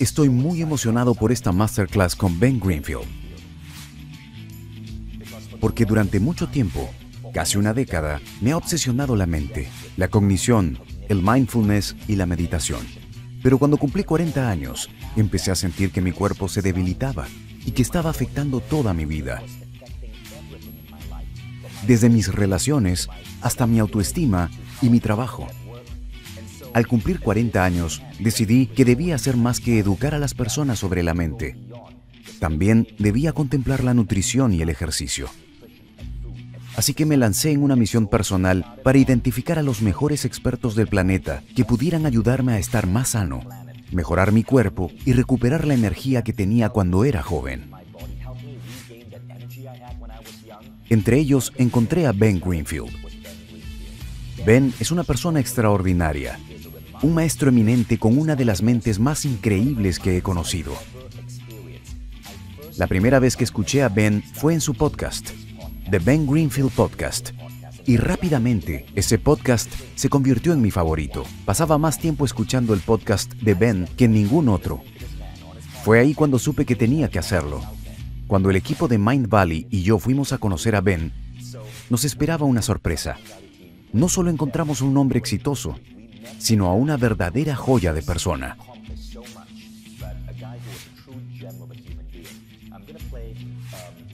Estoy muy emocionado por esta masterclass con Ben Greenfield. Porque durante mucho tiempo, casi una década, me ha obsesionado la mente, la cognición, el mindfulness y la meditación. Pero cuando cumplí 40 años, empecé a sentir que mi cuerpo se debilitaba y que estaba afectando toda mi vida. Desde mis relaciones hasta mi autoestima y mi trabajo. Al cumplir 40 años, decidí que debía hacer más que educar a las personas sobre la mente. También debía contemplar la nutrición y el ejercicio. Así que me lancé en una misión personal para identificar a los mejores expertos del planeta que pudieran ayudarme a estar más sano, mejorar mi cuerpo y recuperar la energía que tenía cuando era joven. Entre ellos encontré a Ben Greenfield. Ben es una persona extraordinaria un maestro eminente con una de las mentes más increíbles que he conocido. La primera vez que escuché a Ben fue en su podcast, The Ben Greenfield Podcast, y rápidamente ese podcast se convirtió en mi favorito. Pasaba más tiempo escuchando el podcast de Ben que ningún otro. Fue ahí cuando supe que tenía que hacerlo. Cuando el equipo de Mind Valley y yo fuimos a conocer a Ben, nos esperaba una sorpresa. No solo encontramos un hombre exitoso, sino a una verdadera joya de persona.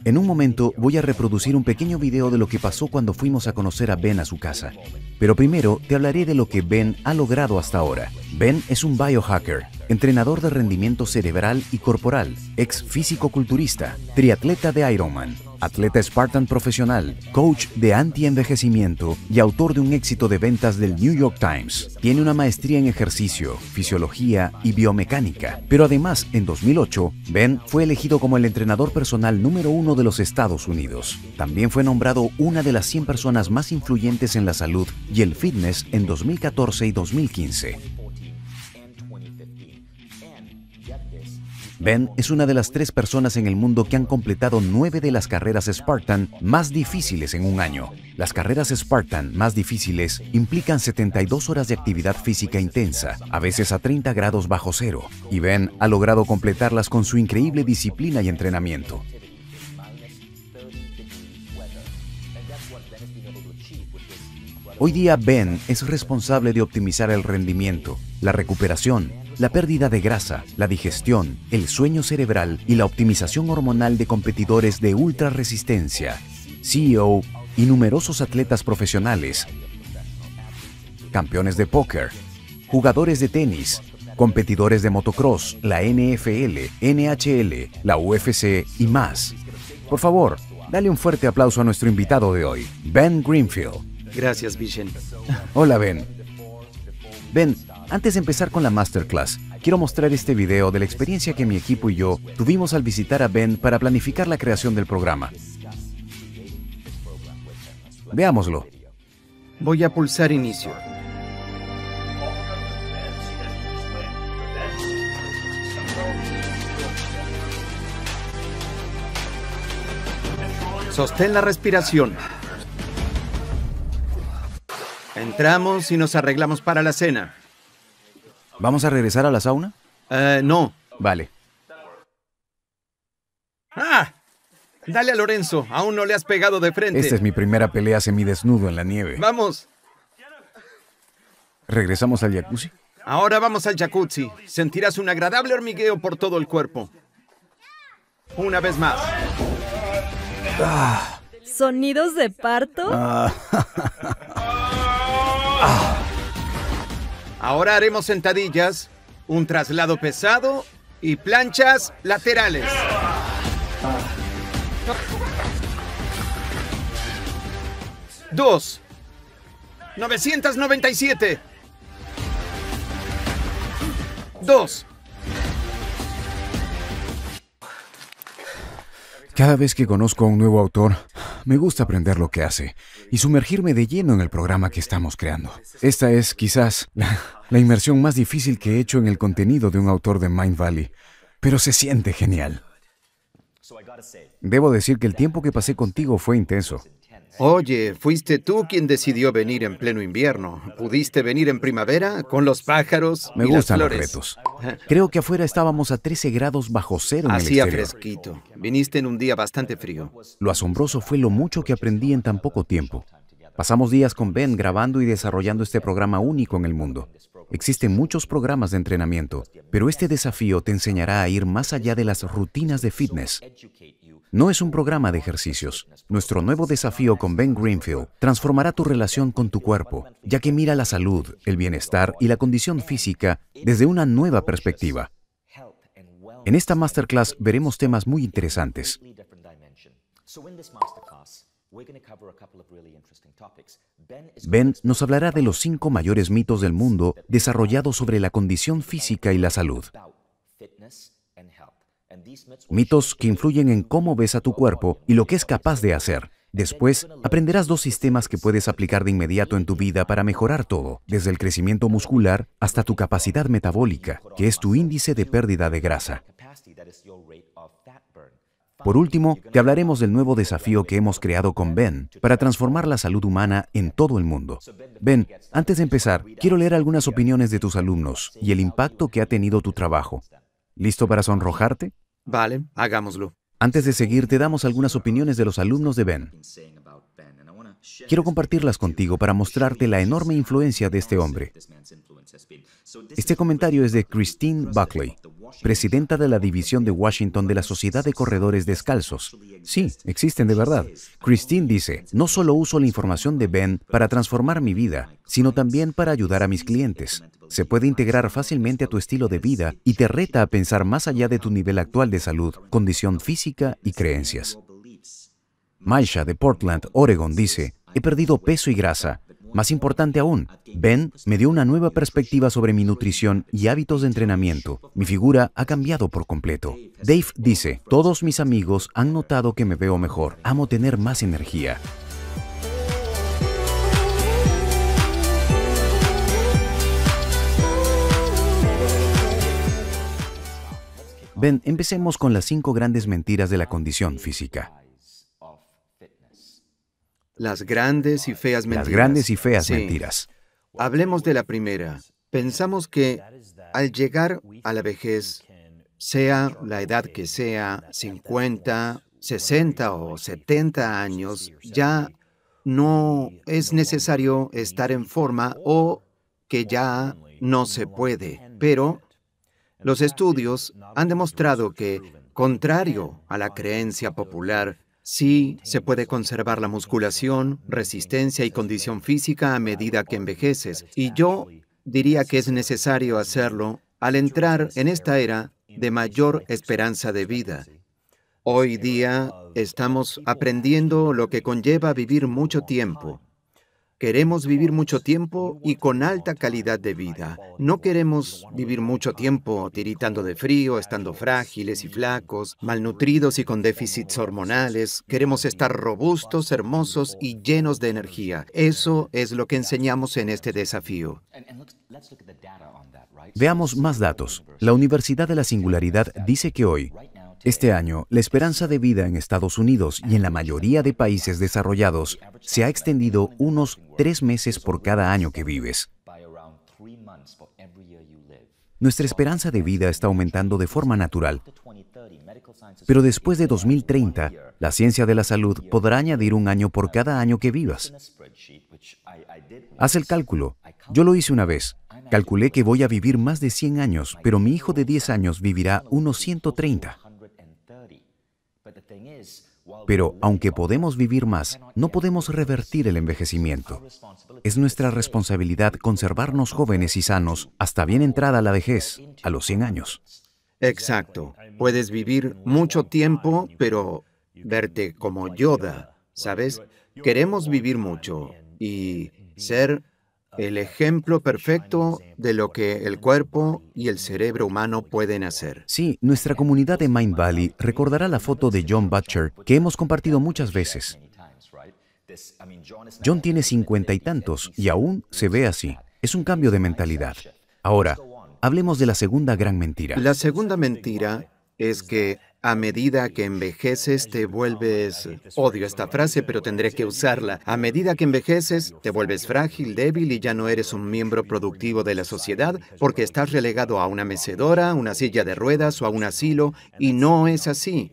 En un momento voy a reproducir un pequeño video de lo que pasó cuando fuimos a conocer a Ben a su casa. Pero primero te hablaré de lo que Ben ha logrado hasta ahora. Ben es un biohacker, entrenador de rendimiento cerebral y corporal, ex físico-culturista, triatleta de Ironman, atleta Spartan profesional, coach de anti-envejecimiento y autor de un éxito de ventas del New York Times. Tiene una maestría en ejercicio, fisiología y biomecánica, pero además en 2008, Ben fue elegido como el entrenador personal número uno de los Estados Unidos. También fue nombrado una de las 100 personas más influyentes en la salud y el fitness en 2014 y 2015. Ben es una de las tres personas en el mundo que han completado nueve de las carreras Spartan más difíciles en un año. Las carreras Spartan más difíciles implican 72 horas de actividad física intensa, a veces a 30 grados bajo cero, y Ben ha logrado completarlas con su increíble disciplina y entrenamiento. Hoy día Ben es responsable de optimizar el rendimiento, la recuperación, la pérdida de grasa, la digestión, el sueño cerebral y la optimización hormonal de competidores de ultra resistencia, CEO y numerosos atletas profesionales, campeones de póker, jugadores de tenis, competidores de motocross, la NFL, NHL, la UFC y más. Por favor, dale un fuerte aplauso a nuestro invitado de hoy, Ben Greenfield. Gracias, Vision. Hola, Ben. Ben, antes de empezar con la masterclass, quiero mostrar este video de la experiencia que mi equipo y yo tuvimos al visitar a Ben para planificar la creación del programa. Veámoslo. Voy a pulsar inicio. Sostén la respiración. Entramos y nos arreglamos para la cena. ¿Vamos a regresar a la sauna? Eh, no. Vale. ¡Ah! Dale a Lorenzo, aún no le has pegado de frente. Esta es mi primera pelea semidesnudo en la nieve. Vamos. ¿Regresamos al jacuzzi? Ahora vamos al jacuzzi. Sentirás un agradable hormigueo por todo el cuerpo. Una vez más. ¿Sonidos de parto? ah. ah. Ahora haremos sentadillas, un traslado pesado y planchas laterales. Dos. 997. Dos. Cada vez que conozco a un nuevo autor, me gusta aprender lo que hace y sumergirme de lleno en el programa que estamos creando. Esta es quizás la, inmersión más difícil que he hecho en el contenido de un autor de Mind Valley, pero se siente genial. Debo decir que el tiempo que pasé contigo fue intenso. Oye, fuiste tú quien decidió venir en pleno invierno. ¿Pudiste venir en primavera con los pájaros? Me y gustan los retos. Creo que afuera estábamos a 13 grados bajo cero. En Hacía fresquito. Viniste en un día bastante frío. Lo asombroso fue lo mucho que aprendí en tan poco tiempo. Pasamos días con Ben grabando y desarrollando este programa único en el mundo. Existen muchos programas de entrenamiento, pero este desafío te enseñará a ir más allá de las rutinas de fitness. No es un programa de ejercicios. Nuestro nuevo desafío con Ben Greenfield transformará tu relación con tu cuerpo, ya que mira la salud, el bienestar y la condición física desde una nueva perspectiva. En esta masterclass veremos temas muy interesantes. Ben nos hablará de los cinco mayores mitos del mundo desarrollados sobre la condición física y la salud. Mitos que influyen en cómo ves a tu cuerpo y lo que es capaz de hacer. Después, aprenderás dos sistemas que puedes aplicar de inmediato en tu vida para mejorar todo, desde el crecimiento muscular hasta tu capacidad metabólica, que es tu índice de pérdida de grasa. Por último, te hablaremos del nuevo desafío que hemos creado con Ben para transformar la salud humana en todo el mundo. Ben, antes de empezar, quiero leer algunas opiniones de tus alumnos y el impacto que ha tenido tu trabajo. ¿Listo para sonrojarte? Vale, hagámoslo. Antes de seguir, te damos algunas opiniones de los alumnos de Ben. Quiero compartirlas contigo para mostrarte la enorme influencia de este hombre. Este comentario es de Christine Buckley, presidenta de la División de Washington de la Sociedad de Corredores Descalzos. Sí, existen de verdad. Christine dice, no solo uso la información de Ben para transformar mi vida, sino también para ayudar a mis clientes. Se puede integrar fácilmente a tu estilo de vida y te reta a pensar más allá de tu nivel actual de salud, condición física y creencias. Maisha de Portland, Oregon, dice, he perdido peso y grasa. Más importante aún, Ben me dio una nueva perspectiva sobre mi nutrición y hábitos de entrenamiento. Mi figura ha cambiado por completo. Dave dice, todos mis amigos han notado que me veo mejor. Amo tener más energía. Ben, empecemos con las cinco grandes mentiras de la condición física. Las grandes y feas mentiras. grandes y feas mentiras. Hablemos de la primera. Pensamos que al llegar a la vejez, sea la edad que sea, 50, 60 o 70 años, ya no es necesario estar en forma o que ya no se puede. Pero los estudios han demostrado que, contrario a la creencia popular, Sí, se puede conservar la musculación, resistencia y condición física a medida que envejeces. Y yo diría que es necesario hacerlo al entrar en esta era de mayor esperanza de vida. Hoy día estamos aprendiendo lo que conlleva vivir mucho tiempo Queremos vivir mucho tiempo y con alta calidad de vida. No queremos vivir mucho tiempo tiritando de frío, estando frágiles y flacos, malnutridos y con déficits hormonales. Queremos estar robustos, hermosos y llenos de energía. Eso es lo que enseñamos en este desafío. Veamos más datos. La Universidad de la Singularidad dice que hoy, este año, la esperanza de vida en Estados Unidos y en la mayoría de países desarrollados se ha extendido unos tres meses por cada año que vives. Nuestra esperanza de vida está aumentando de forma natural, pero después de 2030, la ciencia de la salud podrá añadir un año por cada año que vivas. Haz el cálculo. Yo lo hice una vez. Calculé que voy a vivir más de 100 años, pero mi hijo de 10 años vivirá unos 130. Pero aunque podemos vivir más, no podemos revertir el envejecimiento. Es nuestra responsabilidad conservarnos jóvenes y sanos hasta bien entrada la vejez, a los 100 años. Exacto. Puedes vivir mucho tiempo, pero verte como Yoda, ¿sabes? Queremos vivir mucho y ser el ejemplo perfecto de lo que el cuerpo y el cerebro humano pueden hacer. Sí, nuestra comunidad de Mind Valley recordará la foto de John Butcher que hemos compartido muchas veces. John tiene cincuenta y tantos y aún se ve así. Es un cambio de mentalidad. Ahora, hablemos de la segunda gran mentira. La segunda mentira es que a medida que envejeces te vuelves... Odio esta frase, pero tendré que usarla. A medida que envejeces te vuelves frágil, débil y ya no eres un miembro productivo de la sociedad porque estás relegado a una mecedora, una silla de ruedas o a un asilo y no es así.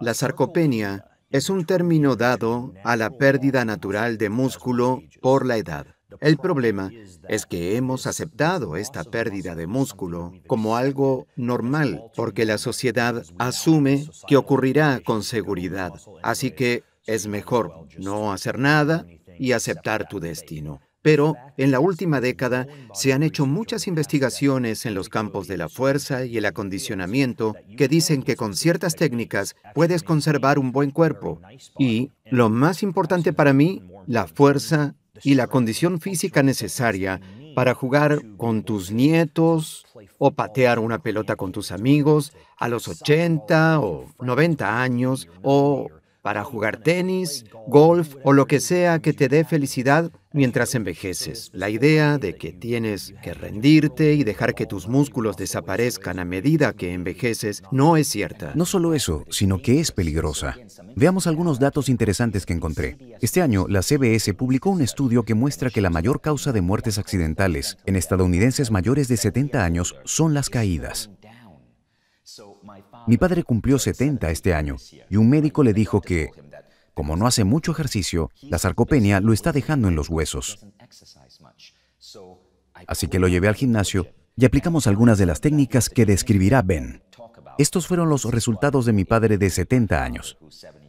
La sarcopenia es un término dado a la pérdida natural de músculo por la edad. El problema es que hemos aceptado esta pérdida de músculo como algo normal, porque la sociedad asume que ocurrirá con seguridad. Así que es mejor no hacer nada y aceptar tu destino. Pero en la última década se han hecho muchas investigaciones en los campos de la fuerza y el acondicionamiento que dicen que con ciertas técnicas puedes conservar un buen cuerpo. Y lo más importante para mí, la fuerza y la condición física necesaria para jugar con tus nietos o patear una pelota con tus amigos a los 80 o 90 años o para jugar tenis, golf o lo que sea que te dé felicidad mientras envejeces. La idea de que tienes que rendirte y dejar que tus músculos desaparezcan a medida que envejeces no es cierta. No solo eso, sino que es peligrosa. Veamos algunos datos interesantes que encontré. Este año, la CBS publicó un estudio que muestra que la mayor causa de muertes accidentales en estadounidenses mayores de 70 años son las caídas. Mi padre cumplió 70 este año y un médico le dijo que, como no hace mucho ejercicio, la sarcopenia lo está dejando en los huesos. Así que lo llevé al gimnasio y aplicamos algunas de las técnicas que describirá Ben. Estos fueron los resultados de mi padre de 70 años.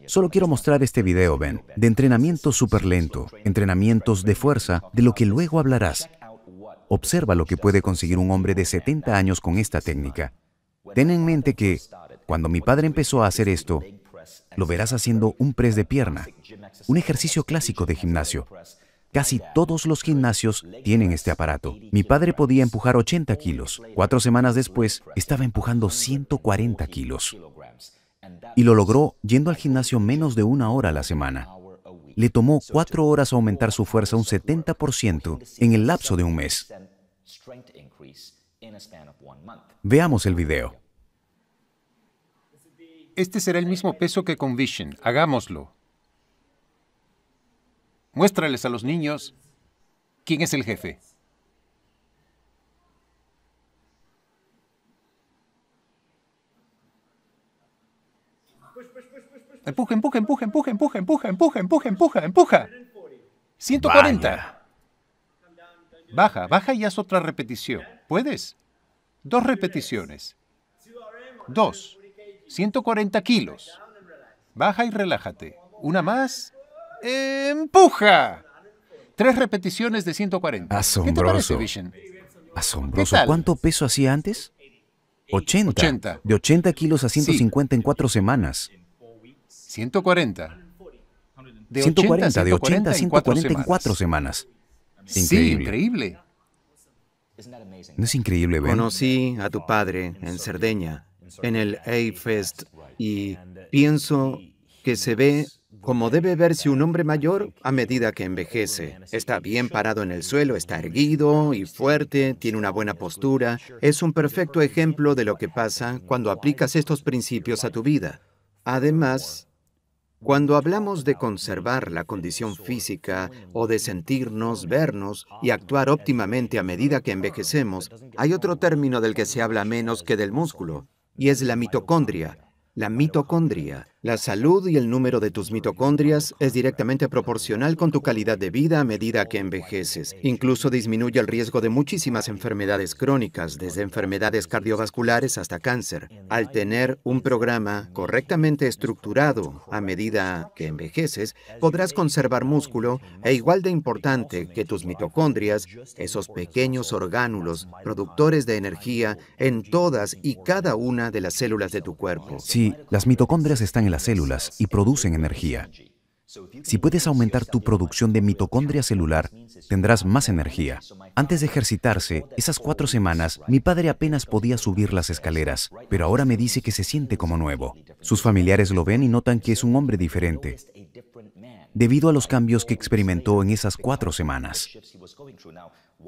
Solo quiero mostrar este video, Ben, de entrenamiento súper lento, entrenamientos de fuerza, de lo que luego hablarás. Observa lo que puede conseguir un hombre de 70 años con esta técnica. Ten en mente que cuando mi padre empezó a hacer esto, lo verás haciendo un press de pierna, un ejercicio clásico de gimnasio. Casi todos los gimnasios tienen este aparato. Mi padre podía empujar 80 kilos. Cuatro semanas después, estaba empujando 140 kilos. Y lo logró yendo al gimnasio menos de una hora a la semana. Le tomó cuatro horas aumentar su fuerza un 70% en el lapso de un mes. Veamos el video. Este será el mismo peso que con Vision. Hagámoslo. Muéstrales a los niños quién es el jefe. Empuja, empuja, empuja, empuja, empuja, empuja, empuja, empuja, empuja, empuja. 140. Baja, baja y haz otra repetición. ¿Puedes? Dos repeticiones. Dos. 140 kilos. Baja y relájate. Una más. ¡Empuja! Tres repeticiones de 140. Asombroso. ¿Qué Asombroso. ¿Cuánto peso hacía antes? 80. De 80 kilos a 150 en cuatro semanas. 140. De 80 de 80 a 140 en cuatro semanas. Increíble. increíble. ¿No es increíble, Ben? Conocí a tu padre en Cerdeña en el a y pienso que se ve como debe verse un hombre mayor a medida que envejece. Está bien parado en el suelo, está erguido y fuerte, tiene una buena postura. Es un perfecto ejemplo de lo que pasa cuando aplicas estos principios a tu vida. Además, cuando hablamos de conservar la condición física o de sentirnos, vernos y actuar óptimamente a medida que envejecemos, hay otro término del que se habla menos que del músculo, y es la mitocondria. La mitocondria la salud y el número de tus mitocondrias es directamente proporcional con tu calidad de vida a medida que envejeces. Incluso disminuye el riesgo de muchísimas enfermedades crónicas, desde enfermedades cardiovasculares hasta cáncer, al tener un programa correctamente estructurado a medida que envejeces, podrás conservar músculo e igual de importante que tus mitocondrias, esos pequeños orgánulos productores de energía en todas y cada una de las células de tu cuerpo. las mitocondrias están las células y producen energía. Si puedes aumentar tu producción de mitocondria celular, tendrás más energía. Antes de ejercitarse, esas cuatro semanas, mi padre apenas podía subir las escaleras, pero ahora me dice que se siente como nuevo. Sus familiares lo ven y notan que es un hombre diferente, debido a los cambios que experimentó en esas cuatro semanas.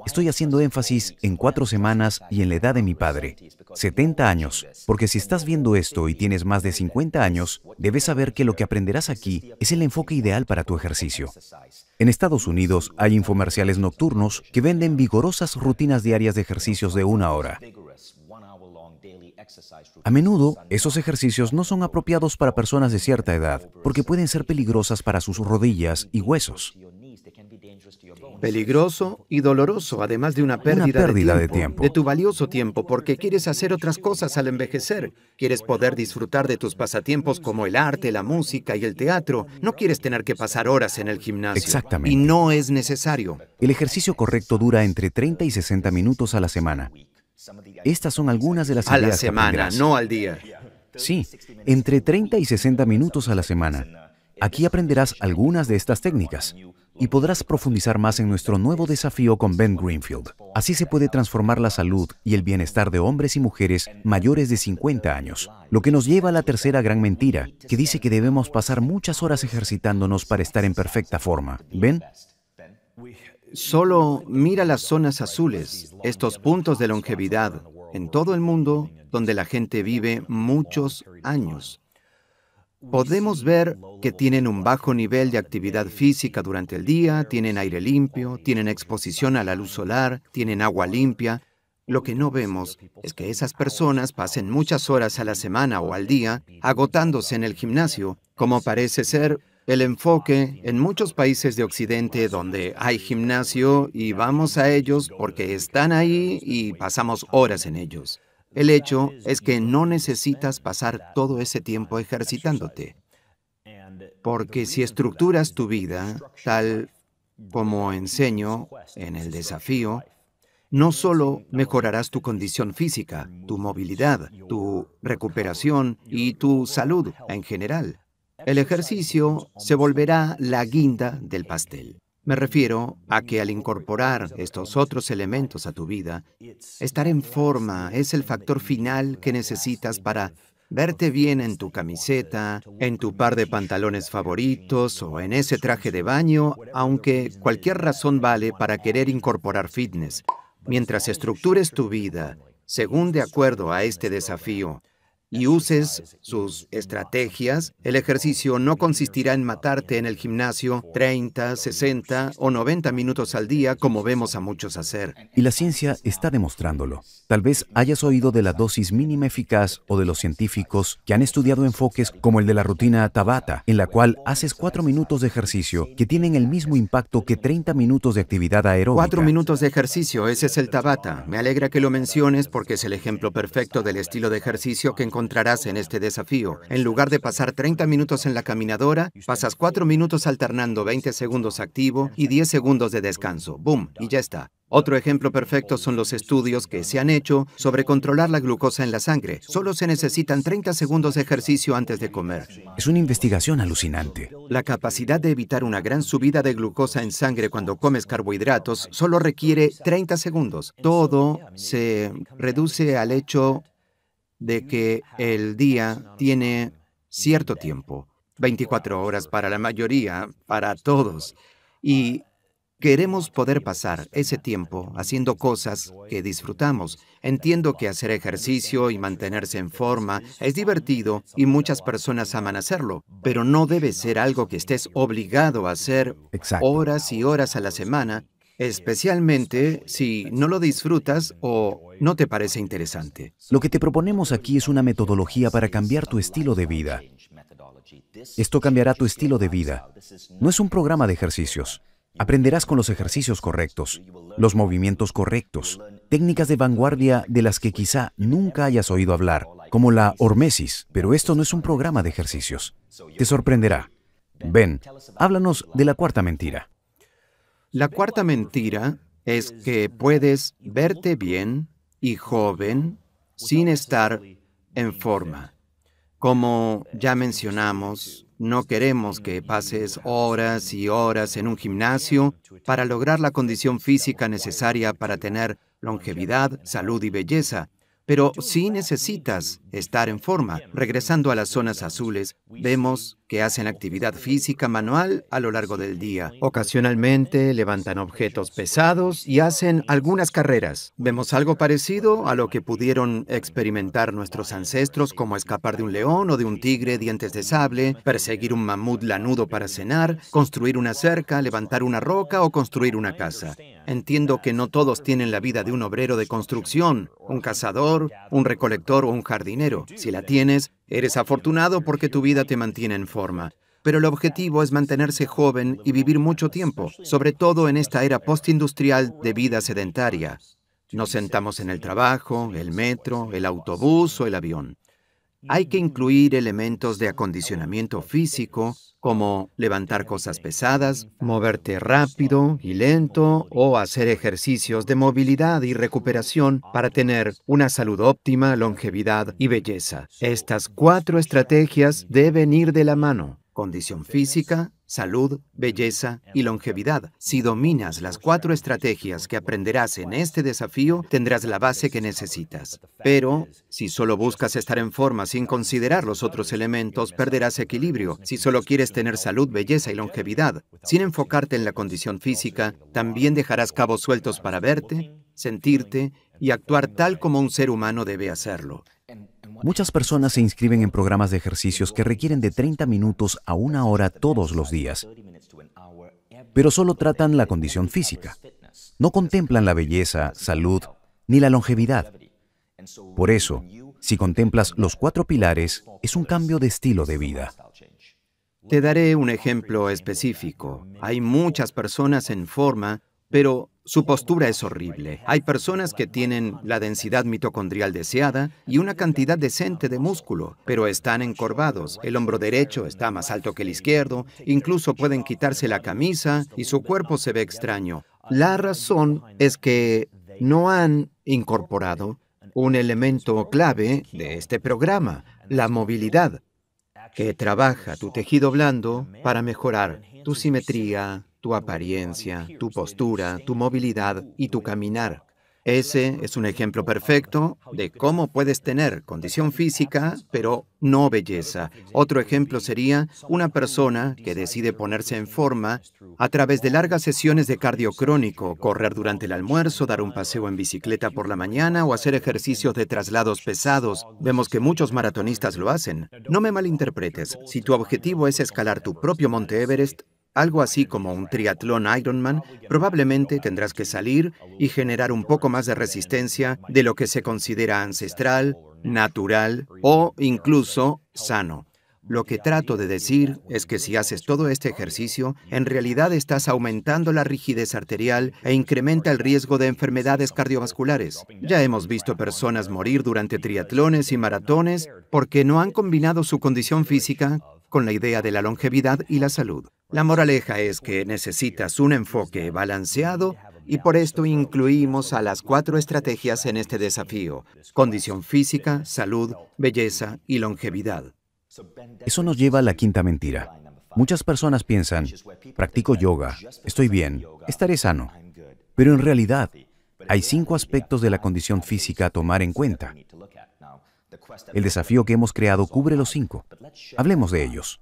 Estoy haciendo énfasis en cuatro semanas y en la edad de mi padre, 70 años, porque si estás viendo esto y tienes más de 50 años, debes saber que lo que aprenderás aquí es el enfoque ideal para tu ejercicio. En Estados Unidos hay infomerciales nocturnos que venden vigorosas rutinas diarias de ejercicios de una hora. A menudo, esos ejercicios no son apropiados para personas de cierta edad, porque pueden ser peligrosas para sus rodillas y huesos. Peligroso y doloroso, además de una pérdida, de, tiempo, de, tu valioso tiempo, porque quieres hacer otras cosas al envejecer. Quieres poder disfrutar de tus pasatiempos como el arte, la música y el teatro. No quieres tener que pasar horas en el gimnasio. Exactamente. Y no es necesario. El ejercicio correcto dura entre 30 y 60 minutos a la semana. Estas son algunas de las a la semana, no al día. Sí, entre 30 y 60 minutos a la semana. Aquí aprenderás algunas de estas técnicas y podrás profundizar más en nuestro nuevo desafío con Ben Greenfield. Así se puede transformar la salud y el bienestar de hombres y mujeres mayores de 50 años, lo que nos lleva a la tercera gran mentira, que dice que debemos pasar muchas horas ejercitándonos para estar en perfecta forma. ¿Ven? Solo mira las zonas azules, estos puntos de longevidad en todo el mundo donde la gente vive muchos años podemos ver que tienen un bajo nivel de actividad física durante el día, tienen aire limpio, tienen exposición a la luz solar, tienen agua limpia. Lo que no vemos es que esas personas pasen muchas horas a la semana o al día agotándose en el gimnasio, como parece ser el enfoque en muchos países de Occidente donde hay gimnasio y vamos a ellos porque están ahí y pasamos horas en ellos. El hecho es que no necesitas pasar todo ese tiempo ejercitándote, porque si estructuras tu vida tal como enseño en el desafío, no solo mejorarás tu condición física, tu movilidad, tu recuperación y tu salud en general, el ejercicio se volverá la guinda del pastel. Me refiero a que al incorporar estos otros elementos a tu vida, estar en forma es el factor final que necesitas para verte bien en tu camiseta, en tu par de pantalones favoritos o en ese traje de baño, aunque cualquier razón vale para querer incorporar fitness. Mientras estructures tu vida, según de acuerdo a este desafío, y uses sus estrategias, el ejercicio no consistirá en matarte en el gimnasio 30, 60 o 90 minutos al día como vemos a muchos hacer. Y la ciencia está demostrándolo. Tal vez hayas oído de la dosis mínima eficaz o de los científicos que han estudiado enfoques como el de la rutina Tabata, en la cual haces 4 minutos de ejercicio que tienen el mismo impacto que 30 minutos de actividad aeróbica. 4 minutos de ejercicio, ese es el Tabata. Me alegra que lo menciones porque es el ejemplo perfecto del estilo de ejercicio que encontramos encontrarás en este desafío. En lugar de pasar 30 minutos en la caminadora, pasas 4 minutos alternando 20 segundos activo y 10 segundos de descanso. ¡Boom! Y ya está. Otro ejemplo perfecto son los estudios que se han hecho sobre controlar la glucosa en la sangre. Solo se necesitan 30 segundos de ejercicio antes de comer. Es una investigación alucinante. La capacidad de evitar una gran subida de glucosa en sangre cuando comes carbohidratos solo requiere 30 segundos. Todo se reduce al hecho de que el día tiene cierto tiempo, 24 horas para la mayoría, para todos, y queremos poder pasar ese tiempo haciendo cosas que disfrutamos. Entiendo que hacer ejercicio y mantenerse en forma es divertido y muchas personas aman hacerlo, pero no debe ser algo que estés obligado a hacer horas y horas a la semana especialmente si no lo disfrutas o no te parece interesante. Lo que te proponemos aquí es una metodología para cambiar tu estilo de vida. Esto cambiará tu estilo de vida. No es un programa de ejercicios. Aprenderás con los ejercicios correctos, los movimientos correctos, técnicas de vanguardia de las que quizá nunca hayas oído hablar, como la hormesis, pero esto no es un programa de ejercicios. Te sorprenderá. ven háblanos de la cuarta mentira. La cuarta mentira es que puedes verte bien y joven sin estar en forma. Como ya mencionamos, no queremos que pases horas y horas en un gimnasio para lograr la condición física necesaria para tener longevidad, salud y belleza, pero sí necesitas estar en forma. Regresando a las zonas azules, vemos que hacen actividad física manual a lo largo del día. Ocasionalmente levantan objetos pesados y hacen algunas carreras. Vemos algo parecido a lo que pudieron experimentar nuestros ancestros como escapar de un león o de un tigre dientes de sable, perseguir un mamut lanudo para cenar, construir una cerca, levantar una roca o construir una casa. Entiendo que no todos tienen la vida de un obrero de construcción, un cazador, un recolector o un jardinero. Si la tienes, Eres afortunado porque tu vida te mantiene en forma. Pero el objetivo es mantenerse joven y vivir mucho tiempo, sobre todo en esta era postindustrial de vida sedentaria. Nos sentamos en el trabajo, el metro, el autobús o el avión. Hay que mm. incluir elementos de acondicionamiento físico, como levantar cosas pesadas, moverte rápido y lento o hacer ejercicios de movilidad y recuperación para tener una salud óptima, longevidad y belleza. Estas cuatro estrategias deben ir de la mano. Condición física, salud, belleza y longevidad. Si dominas las cuatro estrategias que aprenderás en este desafío, tendrás la base que necesitas. Pero, si solo buscas estar en forma sin considerar los otros elementos, perderás equilibrio. Si solo quieres tener salud, belleza y longevidad, sin enfocarte en la condición física, también dejarás cabos sueltos para verte, sentirte y actuar tal como un ser humano debe hacerlo. Muchas personas se inscriben en programas de ejercicios que requieren de 30 minutos a una hora todos los días, pero solo tratan la condición física. No contemplan la belleza, salud ni la longevidad. Por eso, si contemplas los cuatro pilares, es un cambio de estilo de vida. Te daré un ejemplo específico. Hay muchas personas en forma pero su postura es horrible. Hay personas que tienen la densidad mitocondrial deseada y una cantidad decente de músculo, pero están encorvados. El hombro derecho está más alto que el izquierdo, incluso pueden quitarse la camisa y su cuerpo se ve extraño. La razón es que no han incorporado un elemento clave de este programa, la movilidad, que trabaja tu tejido blando para mejorar tu simetría tu apariencia, tu postura, tu movilidad y tu caminar. Ese es un ejemplo perfecto de cómo puedes tener condición física, pero no belleza. Otro ejemplo sería una persona que decide ponerse en forma a través de largas sesiones de cardio crónico, correr durante el almuerzo, dar un paseo en bicicleta por la mañana o hacer ejercicios de traslados pesados. Vemos que muchos maratonistas lo hacen. No me malinterpretes, si tu objetivo es escalar tu propio Monte Everest, algo así como un triatlón Ironman, probablemente tendrás que salir y generar un poco más de resistencia de lo que se considera ancestral, natural o incluso sano. Lo que trato de decir es que si haces todo este ejercicio, en realidad estás aumentando la rigidez arterial e incrementa el riesgo de enfermedades cardiovasculares. Ya hemos visto personas morir durante triatlones y maratones porque no han combinado su condición física con la idea de la longevidad y la salud. La moraleja es que necesitas un enfoque balanceado y por esto incluimos a las cuatro estrategias en este desafío, condición física, salud, belleza y longevidad. Eso nos lleva a la quinta mentira. Muchas personas piensan, practico yoga, estoy bien, estaré sano. Pero en realidad, hay cinco aspectos de la condición física a tomar en cuenta. El desafío que hemos creado cubre los cinco. Hablemos de ellos.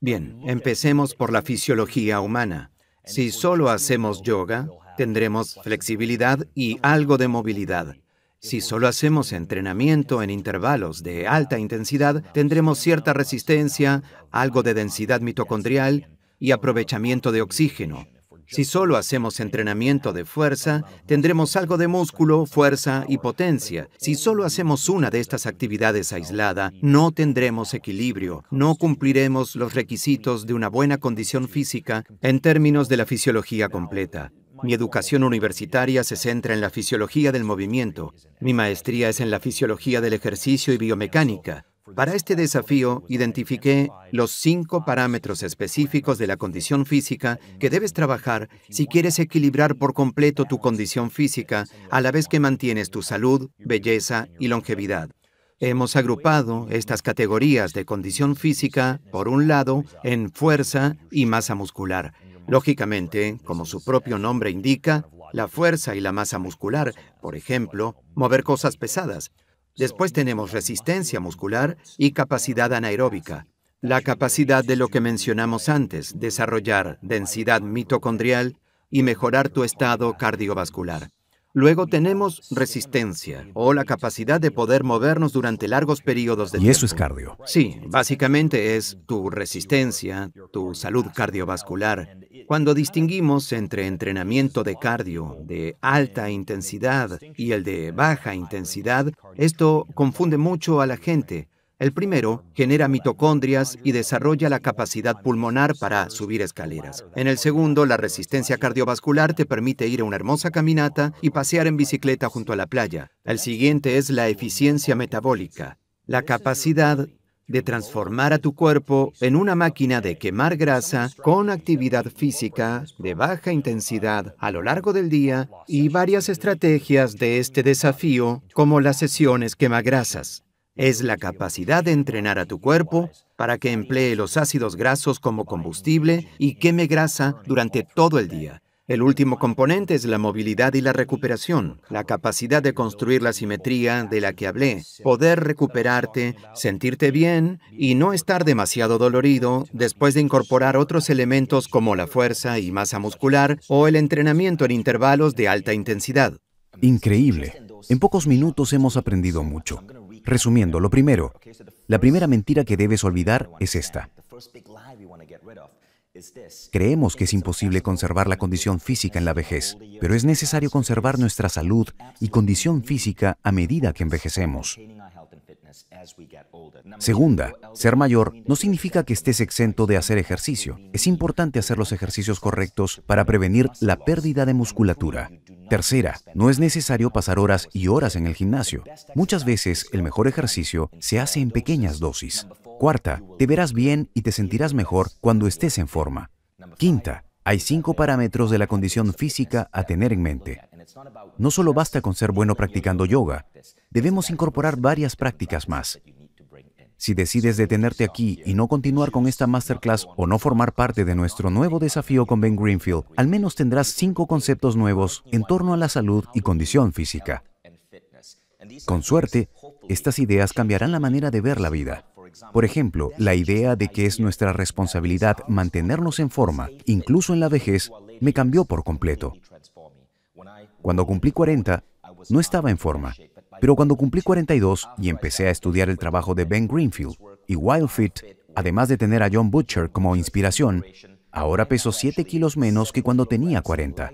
Bien, empecemos por la fisiología humana. Si solo hacemos yoga, tendremos flexibilidad y algo de movilidad. Si solo hacemos entrenamiento en intervalos de alta intensidad, tendremos cierta resistencia, algo de densidad mitocondrial y aprovechamiento de oxígeno. Si solo hacemos entrenamiento de fuerza, tendremos algo de músculo, fuerza y potencia. Si solo hacemos una de estas actividades aislada, no tendremos equilibrio, no cumpliremos los requisitos de una buena condición física en términos de la fisiología completa. Mi educación universitaria se centra en la fisiología del movimiento. Mi maestría es en la fisiología del ejercicio y biomecánica. Para este desafío identifiqué los cinco parámetros específicos de la condición física que debes trabajar si quieres equilibrar por completo tu condición física a la vez que mantienes tu salud, belleza y longevidad. Hemos agrupado estas categorías de condición física, por un lado, en fuerza y masa muscular. Lógicamente, como su propio nombre indica, la fuerza y la masa muscular, por ejemplo, mover cosas pesadas, Después tenemos resistencia muscular y capacidad anaeróbica. La capacidad de lo que mencionamos antes, desarrollar densidad mitocondrial y mejorar tu estado cardiovascular. Luego tenemos resistencia o la capacidad de poder movernos durante largos periodos de tiempo. Y eso es cardio. Sí, básicamente es tu resistencia, tu salud cardiovascular. Cuando distinguimos entre entrenamiento de cardio de alta intensidad y el de baja intensidad, esto confunde mucho a la gente el primero genera mitocondrias y desarrolla la capacidad pulmonar para subir escaleras. En el segundo, la resistencia cardiovascular te permite ir a una hermosa caminata y pasear en bicicleta junto a la playa. El siguiente es la eficiencia metabólica, la capacidad de transformar a tu cuerpo en una máquina de quemar grasa con actividad física de baja intensidad a lo largo del día y varias estrategias de este desafío como las sesiones quemagrasas es la capacidad de entrenar a tu cuerpo para que emplee los ácidos grasos como combustible y queme grasa durante todo el día. El último componente es la movilidad y la recuperación, la capacidad de construir la simetría de la que hablé, poder recuperarte, sentirte bien y no estar demasiado dolorido después de incorporar otros elementos como la fuerza y masa muscular o el entrenamiento en intervalos de alta intensidad. Increíble. En pocos minutos hemos aprendido mucho. Resumiendo, lo primero, la primera mentira que debes olvidar es esta. Creemos que es imposible conservar la condición física en la vejez, pero es necesario conservar nuestra salud y condición física a medida que envejecemos. Segunda, ser mayor no significa que estés exento de hacer ejercicio. Es importante hacer los ejercicios correctos para prevenir la pérdida de musculatura. Tercera, no es necesario pasar horas y horas en el gimnasio. Muchas veces el mejor ejercicio se hace en pequeñas dosis. Cuarta, te verás bien y te sentirás mejor cuando estés en forma. Quinta, hay cinco parámetros de la condición física a tener en mente. No solo basta con ser bueno practicando yoga, debemos incorporar varias prácticas más. Si decides detenerte aquí y no continuar con esta masterclass o no formar parte de nuestro nuevo desafío con Ben Greenfield, al menos tendrás cinco conceptos nuevos en torno a la salud y condición física. Con suerte, estas ideas cambiarán la manera de ver la vida. Por ejemplo, la idea de que es nuestra responsabilidad mantenernos en forma, incluso en la vejez, me cambió por completo. Cuando cumplí 40, no estaba en forma, pero cuando cumplí 42 y empecé a estudiar el trabajo de Ben Greenfield y Wildfit, además de tener a John Butcher como inspiración, ahora peso 7 kilos menos que cuando tenía 40.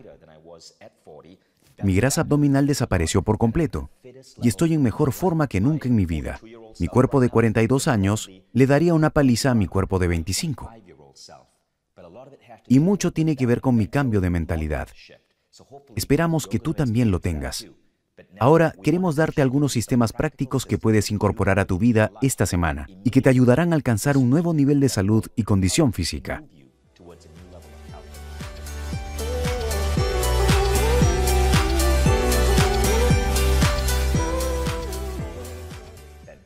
Mi grasa abdominal desapareció por completo y estoy en mejor forma que nunca en mi vida. Mi cuerpo de 42 años le daría una paliza a mi cuerpo de 25. Y mucho tiene que ver con mi cambio de mentalidad. Esperamos que tú también lo tengas. Ahora queremos darte algunos sistemas prácticos que puedes incorporar a tu vida esta semana y que te ayudarán a alcanzar un nuevo nivel de salud y condición física.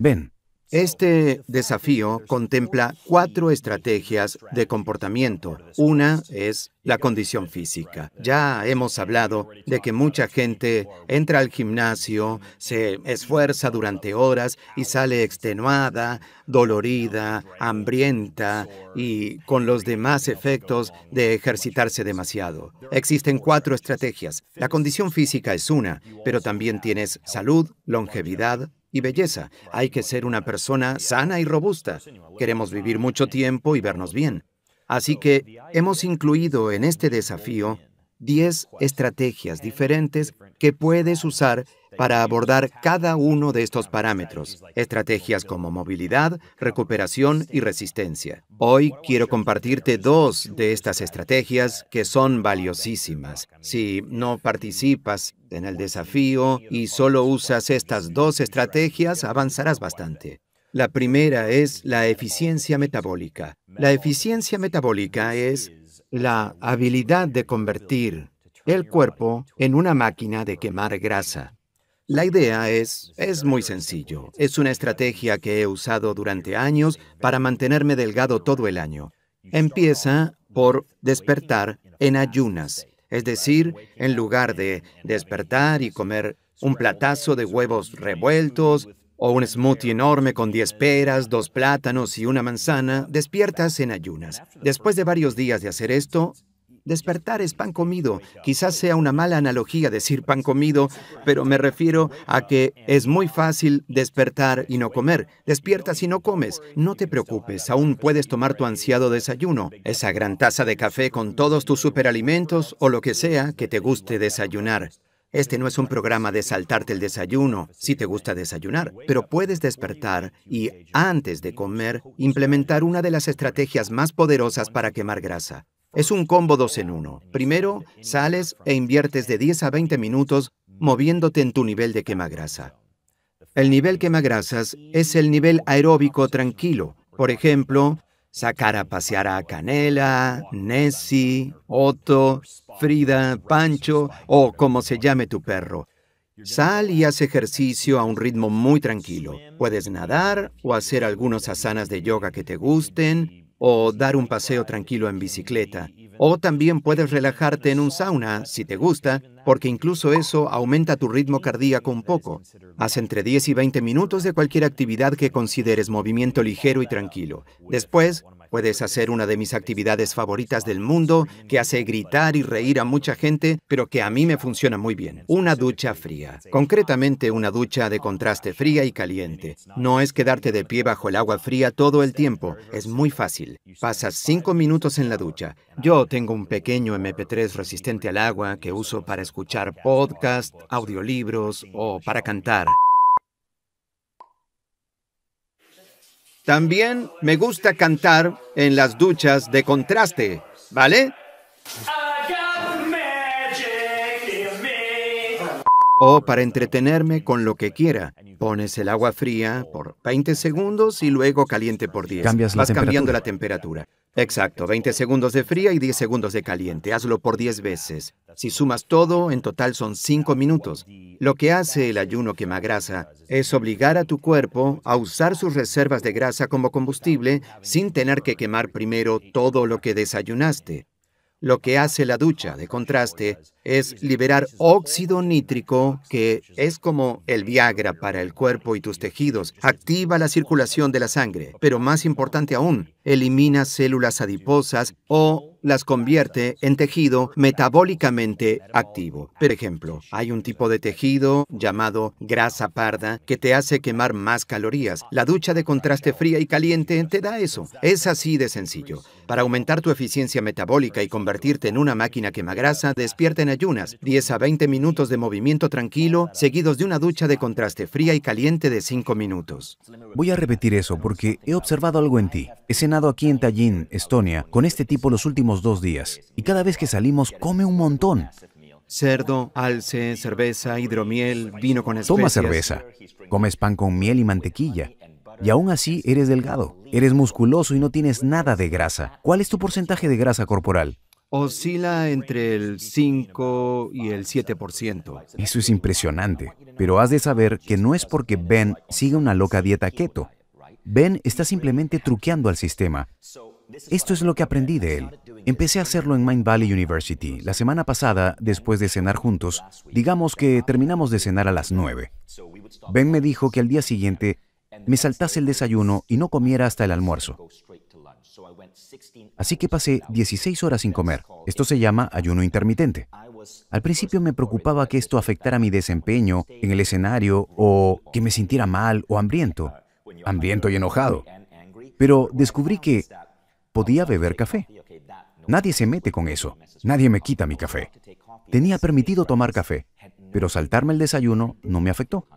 Ven, este desafío contempla cuatro estrategias de comportamiento. Una es la condición física. Ya hemos hablado de que mucha gente entra al gimnasio, se esfuerza durante horas y sale extenuada, dolorida, hambrienta y con los demás efectos de ejercitarse demasiado. Existen cuatro estrategias. La condición física es una, pero también tienes salud, longevidad, y belleza. Hay que ser una persona sana y robusta. Queremos vivir mucho tiempo y vernos bien. Así que hemos incluido en este desafío 10 estrategias diferentes que puedes usar para abordar cada uno de estos parámetros, estrategias como movilidad, recuperación y resistencia. Hoy quiero compartirte dos de estas estrategias que son valiosísimas. Si no participas en el desafío y solo usas estas dos estrategias, avanzarás bastante. La primera es la eficiencia metabólica. La eficiencia metabólica es la habilidad de convertir el cuerpo en una máquina de quemar grasa. La idea es, es muy sencillo. Es una estrategia que he usado durante años para mantenerme delgado todo el año. Empieza por despertar en ayunas, es decir, en lugar de despertar y comer un platazo de huevos revueltos o un smoothie enorme con 10 peras, dos plátanos y una manzana, despiertas en ayunas. Después de varios días de hacer esto, Despertar es pan comido. Quizás sea una mala analogía decir pan comido, pero me refiero a que es muy fácil despertar y no comer. Despiertas y no comes. No te preocupes, aún puedes tomar tu ansiado desayuno, esa gran taza de café con todos tus superalimentos o lo que sea que te guste desayunar. Este no es un programa de saltarte el desayuno, si te gusta desayunar, pero puedes despertar y, antes de comer, implementar una de las estrategias más poderosas para quemar grasa. Es un combo dos en uno. Primero, sales e inviertes de 10 a 20 minutos moviéndote en tu nivel de quemagrasa. El nivel quemagrasas es el nivel aeróbico tranquilo. Por ejemplo, sacar a pasear a Canela, Nessie, Otto, Frida, Pancho o como se llame tu perro. Sal y haz ejercicio a un ritmo muy tranquilo. Puedes nadar o hacer algunos asanas de yoga que te gusten, o dar un paseo tranquilo en bicicleta. O también puedes relajarte en un sauna, si te gusta, porque incluso eso aumenta tu ritmo cardíaco un poco. Haz entre 10 y 20 minutos de cualquier actividad que consideres movimiento ligero y tranquilo. Después, Puedes hacer una de mis actividades favoritas del mundo, que hace gritar y reír a mucha gente, pero que a mí me funciona muy bien. Una ducha fría. Concretamente una ducha de contraste fría y caliente. No es quedarte de pie bajo el agua fría todo el tiempo. Es muy fácil. Pasas cinco minutos en la ducha. Yo tengo un pequeño MP3 resistente al agua que uso para escuchar podcasts, audiolibros o para cantar. También me gusta cantar en las duchas de contraste, ¿vale? O para entretenerme con lo que quiera. Pones el agua fría por 20 segundos y luego caliente por 10. Vas cambiando la temperatura. Exacto, 20 segundos de fría y 10 segundos de caliente. Hazlo por 10 veces. Si sumas todo, en total son 5 minutos. Lo que hace el ayuno grasa, es obligar a tu cuerpo a usar sus reservas de grasa como combustible sin tener que quemar primero todo lo que desayunaste. Lo que hace la ducha, de contraste, es liberar óxido nítrico, que es como el Viagra para el cuerpo y tus tejidos. Activa la circulación de la sangre, pero más importante aún, elimina células adiposas o las convierte en tejido metabólicamente activo. Por ejemplo, hay un tipo de tejido llamado grasa parda que te hace quemar más calorías. La ducha de contraste fría y caliente te da eso. Es así de sencillo. Para aumentar tu eficiencia metabólica y convertirte en una máquina quemagrasa, despierta en ayunas, 10 a 20 minutos de movimiento tranquilo, seguidos de una ducha de contraste fría y caliente de 5 minutos. Voy a repetir eso porque he observado algo en ti aquí en Tallinn, Estonia, con este tipo los últimos dos días. Y cada vez que salimos, come un montón. Cerdo, alce, cerveza, hidromiel, vino con especias. Toma cerveza. Comes pan con miel y mantequilla. Y aún así eres delgado. Eres musculoso y no tienes nada de grasa. ¿Cuál es tu porcentaje de grasa corporal? Oscila entre el 5 y el 7%. Eso es impresionante. Pero has de saber que no es porque Ben siga una loca dieta keto. Ben está simplemente truqueando al sistema. Esto es lo que aprendí de él. Empecé a hacerlo en Mind Valley University. La semana pasada, después de cenar juntos, digamos que terminamos de cenar a las 9. Ben me dijo que al día siguiente me saltase el desayuno y no comiera hasta el almuerzo. Así que pasé 16 horas sin comer. Esto se llama ayuno intermitente. Al principio me preocupaba que esto afectara mi desempeño en el escenario o que me sintiera mal o hambriento hambriento y enojado. Pero descubrí que podía beber café. Nadie se mete con eso. Nadie me quita mi café. Tenía permitido tomar café, pero saltarme el desayuno no me afectó.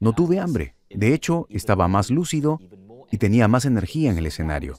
No tuve hambre. De hecho, estaba más lúcido y tenía más energía en el escenario.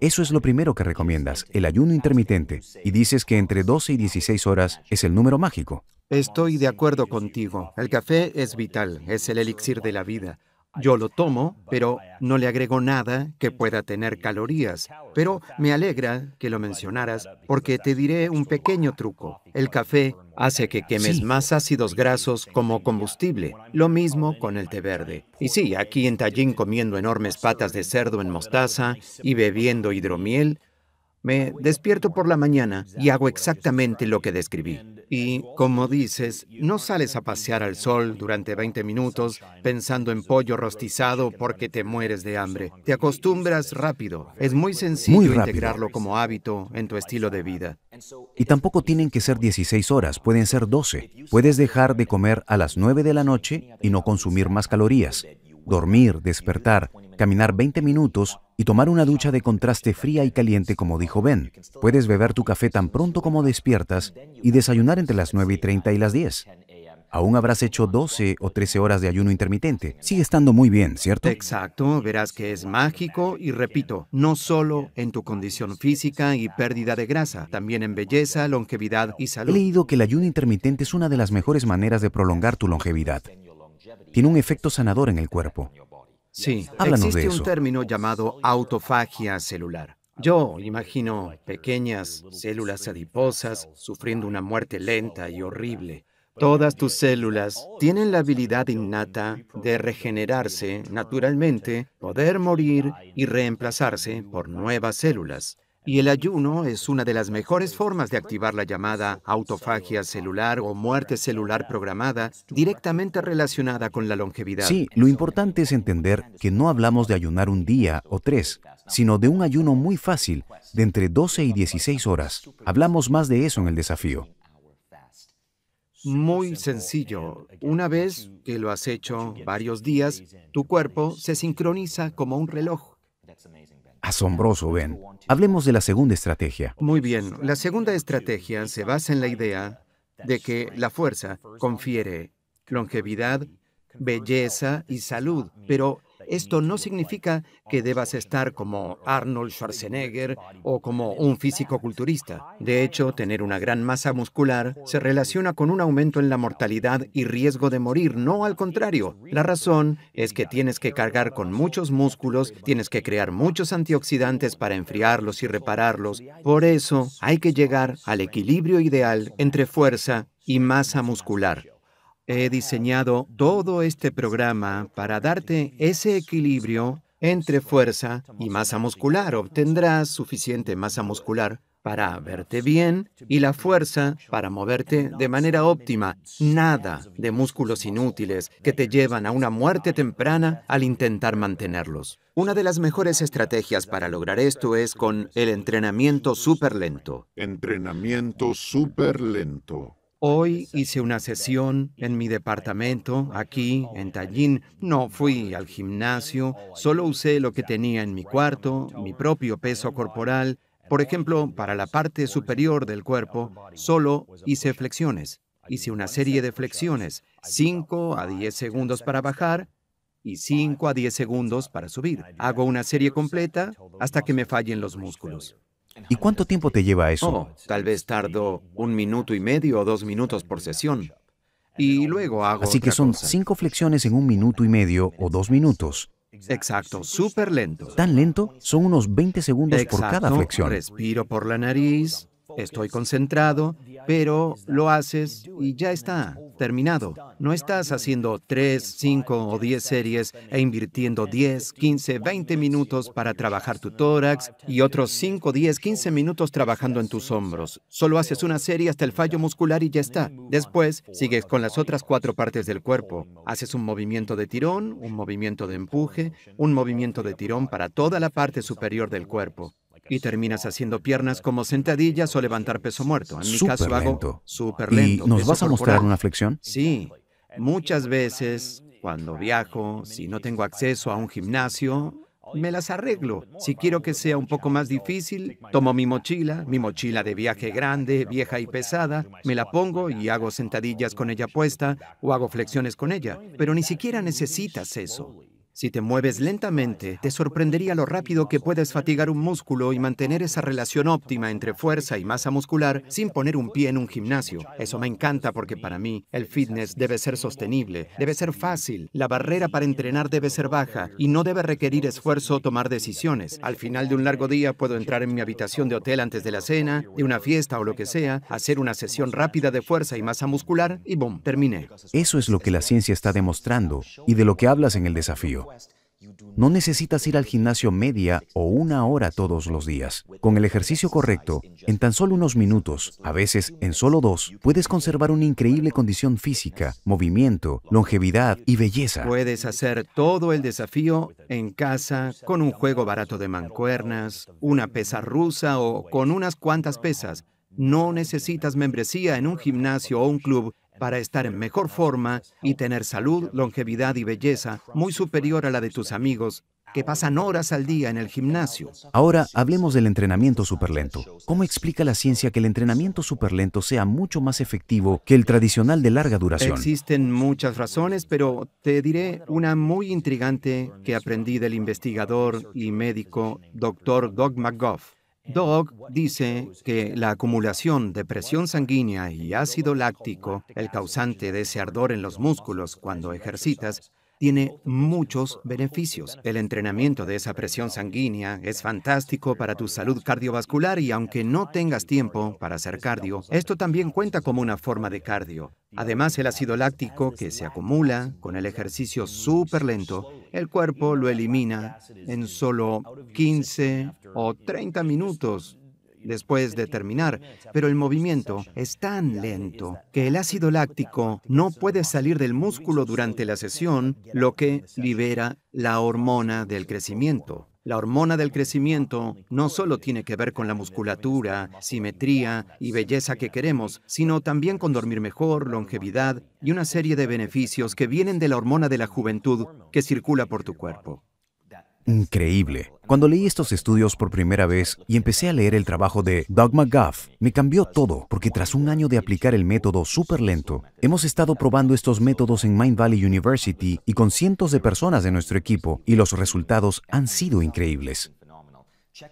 Eso es lo primero que recomiendas, el ayuno intermitente, y dices que entre 12 y 16 horas es el número mágico. Estoy de acuerdo contigo. El café es vital, es el elixir de la vida. Yo lo tomo, pero no le agrego nada que pueda tener calorías. Pero me alegra que lo mencionaras porque te diré un pequeño truco. El café hace que quemes más ácidos grasos como combustible. Lo mismo con el té verde. Y sí, aquí en Tallinn comiendo enormes patas de cerdo en mostaza y bebiendo hidromiel, me despierto por la mañana y hago exactamente lo que describí. Y, como dices, no sales a pasear al sol durante 20 minutos pensando en pollo rostizado porque te mueres de hambre. Te acostumbras rápido. Es muy sencillo integrarlo como hábito en tu estilo de vida. Y tampoco tienen que ser 16 horas, pueden ser 12. Puedes dejar de comer a las 9 de la noche y no consumir más calorías dormir, despertar, caminar 20 minutos y tomar una ducha de contraste fría y caliente como dijo Ben. Puedes beber tu café tan pronto como despiertas y desayunar entre las 9 y 30 y las 10. Aún habrás hecho 12 o 13 horas de ayuno intermitente. Sigue estando muy bien, ¿cierto? Exacto, verás que es mágico y repito, no solo en tu condición física y pérdida de grasa, también en belleza, longevidad y salud. He leído que el ayuno intermitente es una de las mejores maneras de prolongar tu longevidad tiene un efecto sanador en el cuerpo. Sí, Háblanos existe un término llamado autofagia celular. Yo imagino pequeñas células adiposas sufriendo una muerte lenta y horrible. Todas tus células tienen la habilidad innata de regenerarse naturalmente, poder morir y reemplazarse por nuevas células. Y el ayuno es una de las mejores formas de activar la llamada autofagia celular o muerte celular programada directamente relacionada con la longevidad. Sí, lo importante es entender que no hablamos de ayunar un día o tres, sino de un ayuno muy fácil, de entre 12 y 16 horas. Hablamos más de eso en el desafío. Muy sencillo. Una vez que lo has hecho varios días, tu cuerpo se sincroniza como un reloj Asombroso, Ben. Hablemos de la segunda estrategia. Muy bien, la segunda estrategia se basa en la idea de que la fuerza confiere longevidad, belleza y salud, pero esto no significa que debas estar como Arnold Schwarzenegger o como un físico-culturista. De hecho, tener una gran masa muscular se relaciona con un aumento en la mortalidad y riesgo de morir, no al contrario. La razón es que tienes que cargar con muchos músculos, tienes que crear muchos antioxidantes para enfriarlos y repararlos. Por eso, hay que llegar al equilibrio ideal entre fuerza y masa muscular. He diseñado todo este programa para darte ese equilibrio entre fuerza y masa muscular. Obtendrás suficiente masa muscular para verte bien y la fuerza para moverte de manera óptima. Nada de músculos inútiles que te llevan a una muerte temprana al intentar mantenerlos. Una de las mejores estrategias para lograr esto es con el entrenamiento súper lento. Entrenamiento súper lento. Hoy hice una sesión en mi departamento, aquí, en Tallinn. No fui al gimnasio, solo usé lo que tenía en mi cuarto, mi propio peso corporal. Por ejemplo, para la parte superior del cuerpo, pues, solo hice flexiones. Hice una serie de flexiones, 5 a 10 segundos para bajar y 5 a 10 segundos para subir. Hago una serie completa hasta que me fallen los músculos. ¿Y cuánto tiempo te lleva eso? Oh, tal vez tardo un minuto y medio o dos minutos por sesión. Y luego hago. Así que son cinco flexiones en un minuto y medio o dos minutos. Exacto, súper lento. ¿Tan lento? Son unos 20 segundos por cada flexión. Respiro por la nariz, estoy concentrado, pero lo haces y ya está, terminado. No estás haciendo 3, 5 o 10 series e invirtiendo 10, 15, 20 minutos para trabajar tu tórax y otros 5, 10, 15 minutos trabajando en tus hombros. Solo haces una serie hasta el fallo muscular y ya está. Después, sigues con las otras cuatro partes del cuerpo. Haces un movimiento de tirón, un movimiento de empuje, un movimiento de tirón para toda la parte superior del cuerpo y terminas haciendo piernas como sentadillas o levantar peso muerto. En mi caso hago súper lento. ¿Y nos vas a mostrar una flexión? Sí. Muchas veces, cuando viajo, si no tengo acceso a un gimnasio, me las arreglo. Si quiero que sea un poco más difícil, tomo mi mochila, mi mochila de viaje grande, vieja y pesada, me la pongo y hago sentadillas con ella puesta o hago flexiones con ella. Pero ni siquiera necesitas eso. Si te mueves lentamente, te sorprendería lo rápido que puedes fatigar un músculo y mantener esa relación óptima entre fuerza y masa muscular sin poner un pie en un gimnasio. Eso me encanta porque para mí el fitness debe ser sostenible, debe ser fácil, la barrera para entrenar debe ser baja y no debe requerir esfuerzo o tomar decisiones. Al final de un largo día puedo entrar en mi habitación de hotel antes de la cena, de una fiesta o lo que sea, hacer una sesión rápida de fuerza y masa muscular y boom, terminé. Eso es lo que la ciencia está demostrando y de lo que hablas en el desafío. No necesitas ir al gimnasio media o una hora todos los días. Con el ejercicio correcto, en tan solo unos minutos, a veces en solo dos, puedes conservar una increíble condición física, movimiento, longevidad y belleza. Puedes hacer todo el desafío en casa con un juego barato de mancuernas, una pesa rusa o con unas cuantas pesas. No necesitas membresía en un gimnasio o un club para estar en mejor forma y tener salud, longevidad y belleza muy superior a la de tus amigos que pasan horas al día en el gimnasio. Ahora hablemos del entrenamiento superlento. ¿Cómo explica la ciencia que el entrenamiento superlento sea mucho más efectivo que el tradicional de larga duración? Existen muchas razones, pero te diré una muy intrigante que aprendí del investigador y médico Dr. Doug McGough. Dog dice que la acumulación de presión sanguínea y ácido láctico, el causante de ese ardor en los músculos cuando ejercitas, tiene muchos beneficios. El entrenamiento de esa presión sanguínea es fantástico para tu salud cardiovascular y aunque no tengas tiempo para hacer cardio, esto también cuenta como una forma de cardio. Además, el ácido láctico que se acumula con el ejercicio súper lento, el cuerpo lo elimina en solo 15 o 30 minutos después de terminar, pero el movimiento es tan lento que el ácido láctico no puede salir del músculo durante la sesión, lo que libera la hormona del crecimiento. La hormona del crecimiento no solo tiene que ver con la musculatura, simetría y belleza que queremos, sino también con dormir mejor, longevidad y una serie de beneficios que vienen de la hormona de la juventud que circula por tu cuerpo increíble. Cuando leí estos estudios por primera vez y empecé a leer el trabajo de Doug McGuff, me cambió todo, porque tras un año de aplicar el método súper lento, hemos estado probando estos métodos en Mind Valley University y con cientos de personas de nuestro equipo, y los resultados han sido increíbles.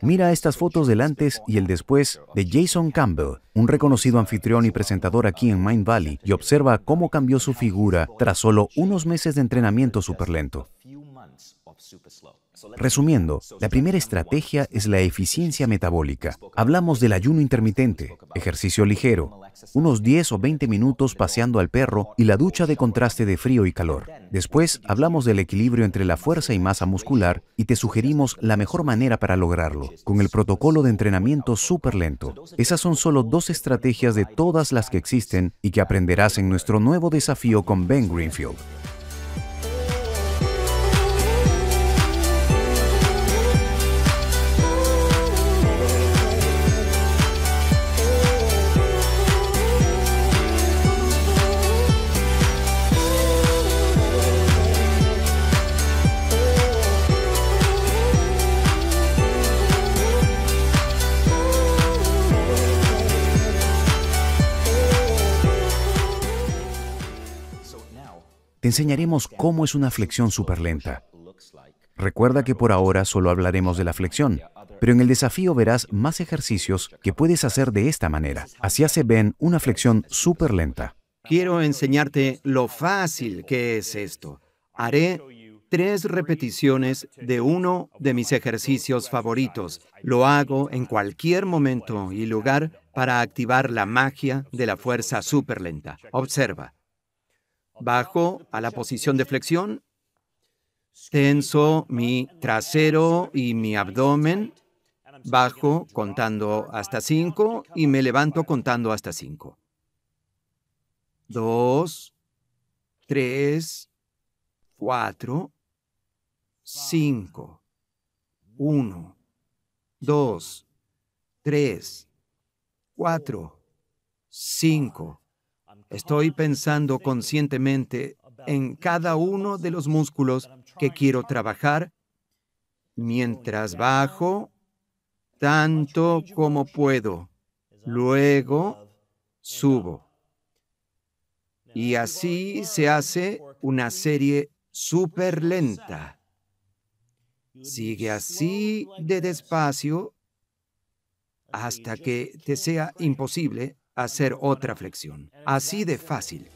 Mira estas fotos del antes y el después de Jason Campbell, un reconocido anfitrión y presentador aquí en Mind Valley, y observa cómo cambió su figura tras solo unos meses de entrenamiento súper lento. Resumiendo, la primera estrategia es la eficiencia metabólica. Hablamos del ayuno intermitente, ejercicio ligero, unos 10 o 20 minutos paseando al perro y la ducha de contraste de frío y calor. Después hablamos del equilibrio entre la fuerza y masa muscular y te sugerimos la mejor manera para lograrlo, con el protocolo de entrenamiento súper lento. Esas son solo dos estrategias de todas las que existen y que aprenderás en nuestro nuevo desafío con Ben Greenfield. enseñaremos cómo es una flexión lenta. Recuerda que por ahora solo hablaremos de la flexión, pero en el desafío verás más ejercicios que puedes hacer de esta manera. Así hace Ben una flexión lenta. Quiero enseñarte lo fácil que es esto. Haré tres repeticiones de uno de mis ejercicios favoritos. Lo hago en cualquier momento y lugar para activar la magia de la fuerza lenta. Observa. Bajo a la posición de flexión. Tenso mi trasero y mi abdomen. Bajo contando hasta 5 y me levanto contando hasta 5. 2, 3, 4, 5, 1, 2, 3, 4, 5. Estoy pensando conscientemente en cada uno de los músculos que quiero trabajar mientras bajo tanto como puedo. Luego subo. Y así se hace una serie súper lenta. Sigue así de despacio hasta que te sea imposible hacer otra flexión. Así de fácil.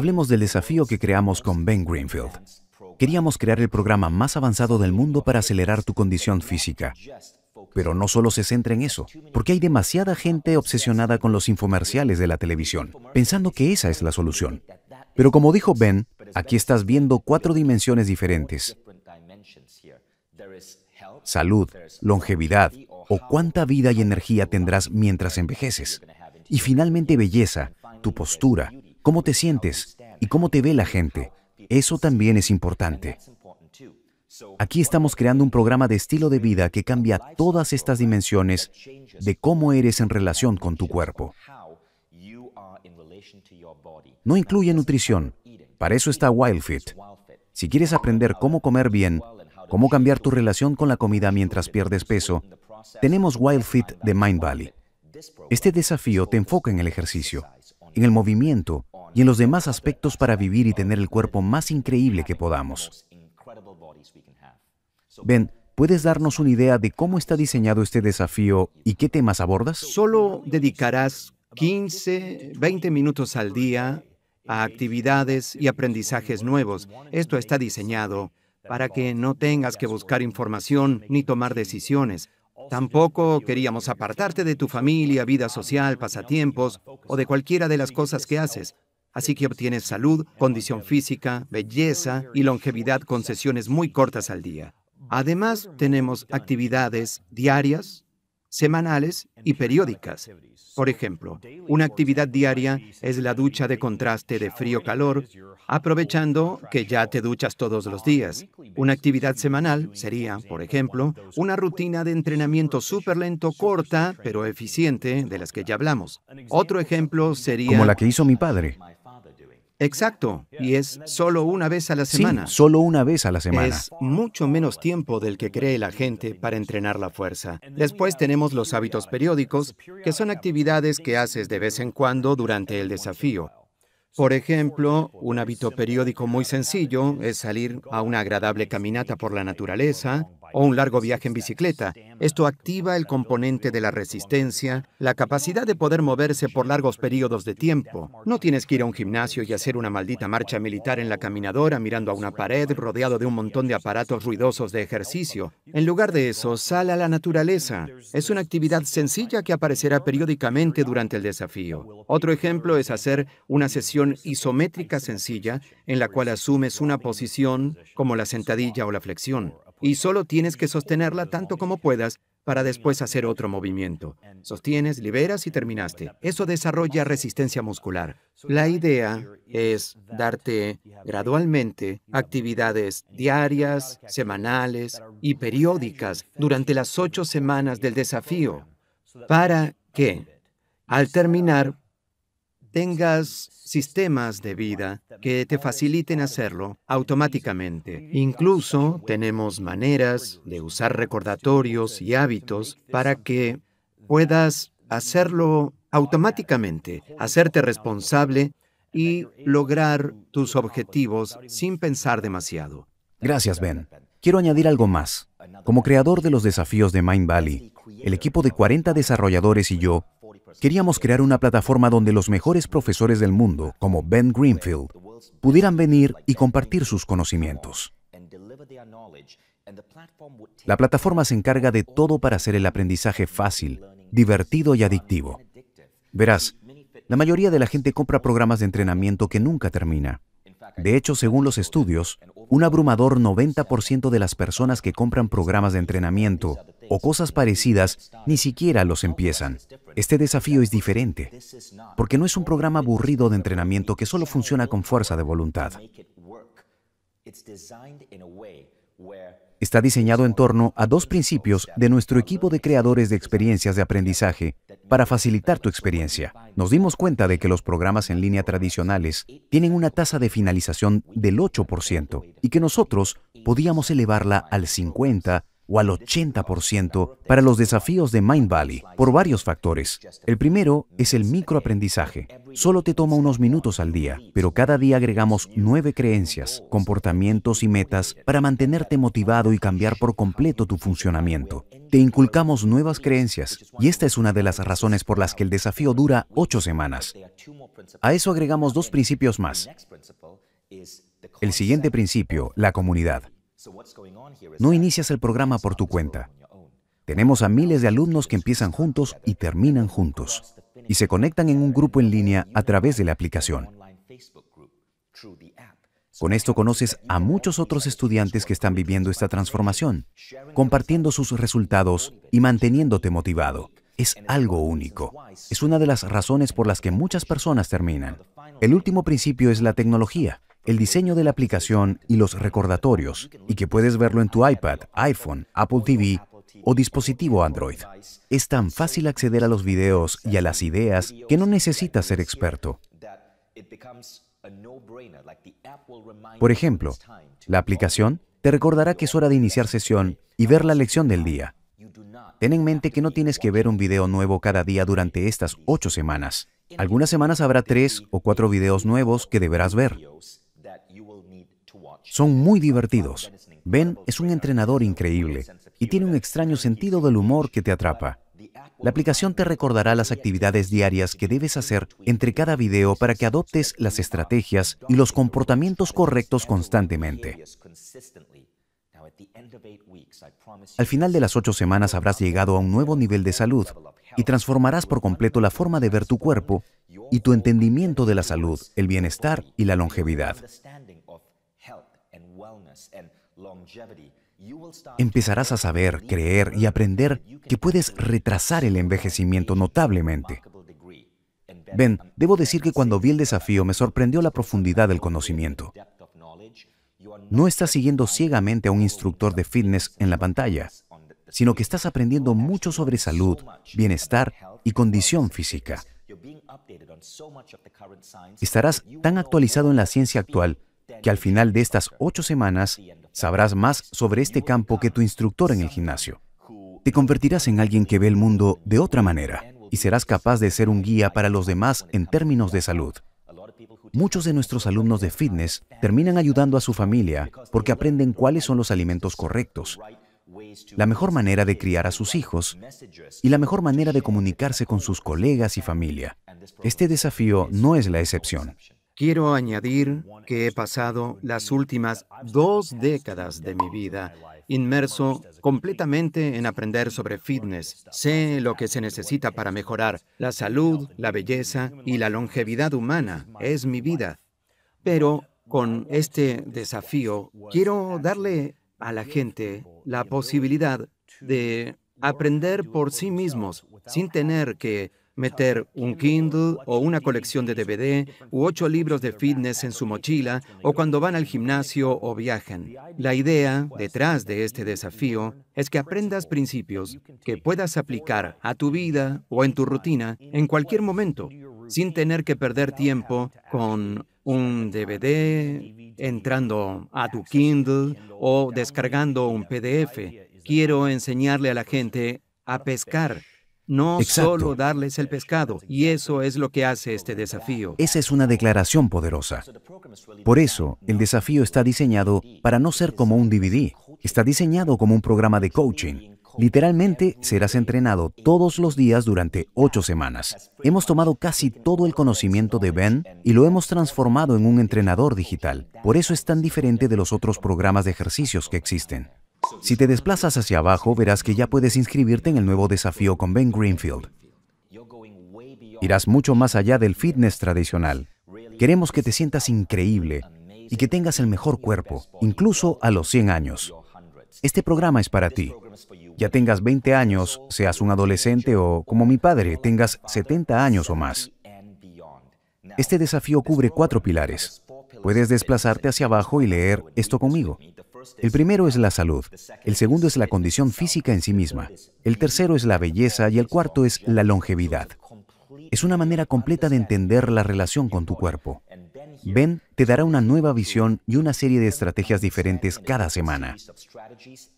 Hablemos del desafío que creamos con Ben Greenfield. Queríamos crear el programa más avanzado del mundo para acelerar tu condición física. Pero no solo se centra en eso, porque hay demasiada gente obsesionada con los infomerciales de la televisión, pensando que esa es la solución. Pero como dijo Ben, aquí estás viendo cuatro dimensiones diferentes. Salud, longevidad o cuánta vida y energía tendrás mientras envejeces. Y finalmente belleza, tu postura, cómo te sientes y cómo te ve la gente. Eso también es importante. Aquí estamos creando un programa de estilo de vida que cambia todas estas dimensiones de cómo eres en relación con tu cuerpo. No incluye nutrición. Para eso está WildFit. Si quieres aprender cómo comer bien, cómo cambiar tu relación con la comida mientras pierdes peso, tenemos WildFit de Mind Valley. Este desafío te enfoca en el ejercicio, en el movimiento y en los demás aspectos para vivir y tener el cuerpo más increíble que podamos. Ben, ¿puedes darnos una idea de cómo está diseñado este desafío y qué temas abordas? Solo dedicarás 15, 20 minutos al día a actividades y aprendizajes nuevos. Esto está diseñado para que no tengas que buscar información ni tomar decisiones. Tampoco queríamos apartarte de tu familia, vida social, pasatiempos o de cualquiera de las cosas que haces. Así que obtienes salud, condición física, belleza y longevidad con sesiones muy cortas al día. Además, tenemos actividades diarias, semanales y periódicas. Por ejemplo, una actividad diaria es la ducha de contraste de frío-calor, aprovechando que ya te duchas todos los días. Una actividad semanal sería, por ejemplo, una rutina de entrenamiento súper lento, corta, pero eficiente, de las que ya hablamos. Otro ejemplo sería... Como la que hizo mi padre. Exacto, y es solo una vez a la semana. Sí, solo una vez a la semana. Es mucho menos tiempo del que cree la gente para entrenar la fuerza. Después tenemos los hábitos periódicos, que son actividades que haces de vez en cuando durante el desafío. Por ejemplo, un hábito periódico muy sencillo es salir a una agradable caminata por la naturaleza, o un largo viaje en bicicleta. Esto activa el componente de la resistencia, la capacidad de poder moverse por largos periodos de tiempo. No tienes que ir a un gimnasio y hacer una maldita marcha militar en la caminadora mirando a una pared rodeado de un montón de aparatos ruidosos de ejercicio. En lugar de eso, sal a la naturaleza. Es una actividad sencilla que aparecerá periódicamente durante el desafío. Otro ejemplo es hacer una sesión isométrica sencilla en la cual asumes una posición como la sentadilla o la flexión y solo tienes que sostenerla tanto como puedas para después hacer otro movimiento. Sostienes, liberas y terminaste. Eso desarrolla resistencia muscular. La idea es darte gradualmente actividades diarias, semanales y periódicas durante las ocho semanas del desafío para que al terminar tengas sistemas de vida que te faciliten hacerlo automáticamente. Incluso tenemos maneras de usar recordatorios y hábitos para que puedas hacerlo automáticamente, hacerte responsable y lograr tus objetivos sin pensar demasiado. Gracias, Ben. Quiero añadir algo más. Como creador de los desafíos de Mind Valley, el equipo de 40 desarrolladores y yo Queríamos crear una plataforma donde los mejores profesores del mundo, como Ben Greenfield, pudieran venir y compartir sus conocimientos. La plataforma se encarga de todo para hacer el aprendizaje fácil, divertido y adictivo. Verás, la mayoría de la gente compra programas de entrenamiento que nunca termina. De hecho, según los estudios, un abrumador 90% de las personas que compran programas de entrenamiento o cosas parecidas ni siquiera los empiezan. Este desafío es diferente, porque no es un programa aburrido de entrenamiento que solo funciona con fuerza de voluntad está diseñado en torno a dos principios de nuestro equipo de creadores de experiencias de aprendizaje para facilitar tu experiencia. Nos dimos cuenta de que los programas en línea tradicionales tienen una tasa de finalización del 8% y que nosotros podíamos elevarla al 50 o al 80% para los desafíos de Mind Valley por varios factores. El primero es el microaprendizaje. Solo te toma unos minutos al día, pero cada día agregamos nueve creencias, comportamientos y metas para mantenerte motivado y cambiar por completo tu funcionamiento. Te inculcamos nuevas creencias y esta es una de las razones por las que el desafío dura ocho semanas. A eso agregamos dos principios más. El siguiente principio, la comunidad. No inicias el programa por tu cuenta. Tenemos a miles de alumnos que empiezan juntos y terminan juntos, y se conectan en un grupo en línea a través de la aplicación. Con esto conoces a muchos otros estudiantes que están viviendo esta transformación, compartiendo sus resultados y manteniéndote motivado. Es algo único. Es una de las razones por las que muchas personas terminan. El último principio es la tecnología el diseño de la aplicación y los recordatorios, y que puedes verlo en tu iPad, iPhone, Apple TV o dispositivo Android. Es tan fácil acceder a los videos y a las ideas que no necesitas ser experto. Por ejemplo, la aplicación te recordará que es hora de iniciar sesión y ver la lección del día. Ten en mente que no tienes que ver un video nuevo cada día durante estas ocho semanas. Algunas semanas habrá tres o cuatro videos nuevos que deberás ver. Son muy divertidos. Ben es un entrenador increíble y tiene un extraño sentido del humor que te atrapa. La aplicación te recordará las actividades diarias que debes hacer entre cada video para que adoptes las estrategias y los comportamientos correctos constantemente. Al final de las ocho semanas habrás llegado a un nuevo nivel de salud y transformarás por completo la forma de ver tu cuerpo y tu entendimiento de la salud, el bienestar y la longevidad. Empezarás a saber, creer y aprender que puedes retrasar el envejecimiento notablemente. Ven, debo decir que cuando vi el desafío me sorprendió la profundidad del conocimiento. No estás siguiendo ciegamente a un instructor de fitness en la pantalla, sino que estás aprendiendo mucho sobre salud, bienestar y condición física. Estarás tan actualizado en la ciencia actual que al final de estas ocho semanas sabrás más sobre este campo que tu instructor en el gimnasio. Te convertirás en alguien que ve el mundo de otra manera y serás capaz de ser un guía para los demás en términos de salud. Muchos de nuestros alumnos de fitness terminan ayudando a su familia porque aprenden cuáles son los alimentos correctos, la mejor manera de criar a sus hijos y la mejor manera de comunicarse con sus colegas y familia. Este desafío no es la excepción. Quiero añadir que he pasado las últimas dos décadas de mi vida inmerso completamente en aprender sobre fitness. Sé lo que se necesita para mejorar. La salud, la belleza y la longevidad humana es mi vida. Pero con este desafío quiero darle a la gente la posibilidad de aprender por sí mismos sin tener que meter un Kindle o una colección de DVD u ocho libros de fitness en su mochila o cuando van al gimnasio o viajan. La idea detrás de este eh, desafío es que aprendas principios que puedas aplicar a tu vida o en tu rutina en cualquier momento, sin tener que perder tiempo con un DVD, entrando a tu Kindle o descargando un PDF. Quiero enseñarle a la gente a pescar no solo darles el pescado, y eso es lo que hace este desafío. Esa es una declaración poderosa. Por eso, el desafío está diseñado para no ser como un DVD, está diseñado como un programa de coaching. Literalmente serás entrenado todos los días durante ocho semanas. Hemos tomado casi todo el conocimiento de Ben y lo hemos transformado en un entrenador digital. Por eso es tan diferente de los otros programas de ejercicios que existen. Si te desplazas hacia abajo, verás que ya puedes inscribirte en el nuevo desafío con Ben Greenfield. Irás mucho más allá del fitness tradicional. Queremos que te sientas increíble y que tengas el mejor cuerpo, incluso a los 100 años. Este programa es para ti. Ya tengas 20 años, seas un adolescente o, como mi padre, tengas 70 años o más. Este desafío cubre cuatro pilares. Puedes desplazarte hacia abajo y leer esto conmigo. El primero es la salud, el segundo es la condición física en sí misma, el tercero es la belleza y el cuarto es la longevidad. Es una manera completa de entender la relación con tu cuerpo. Ben te dará una nueva visión y una serie de estrategias diferentes cada semana.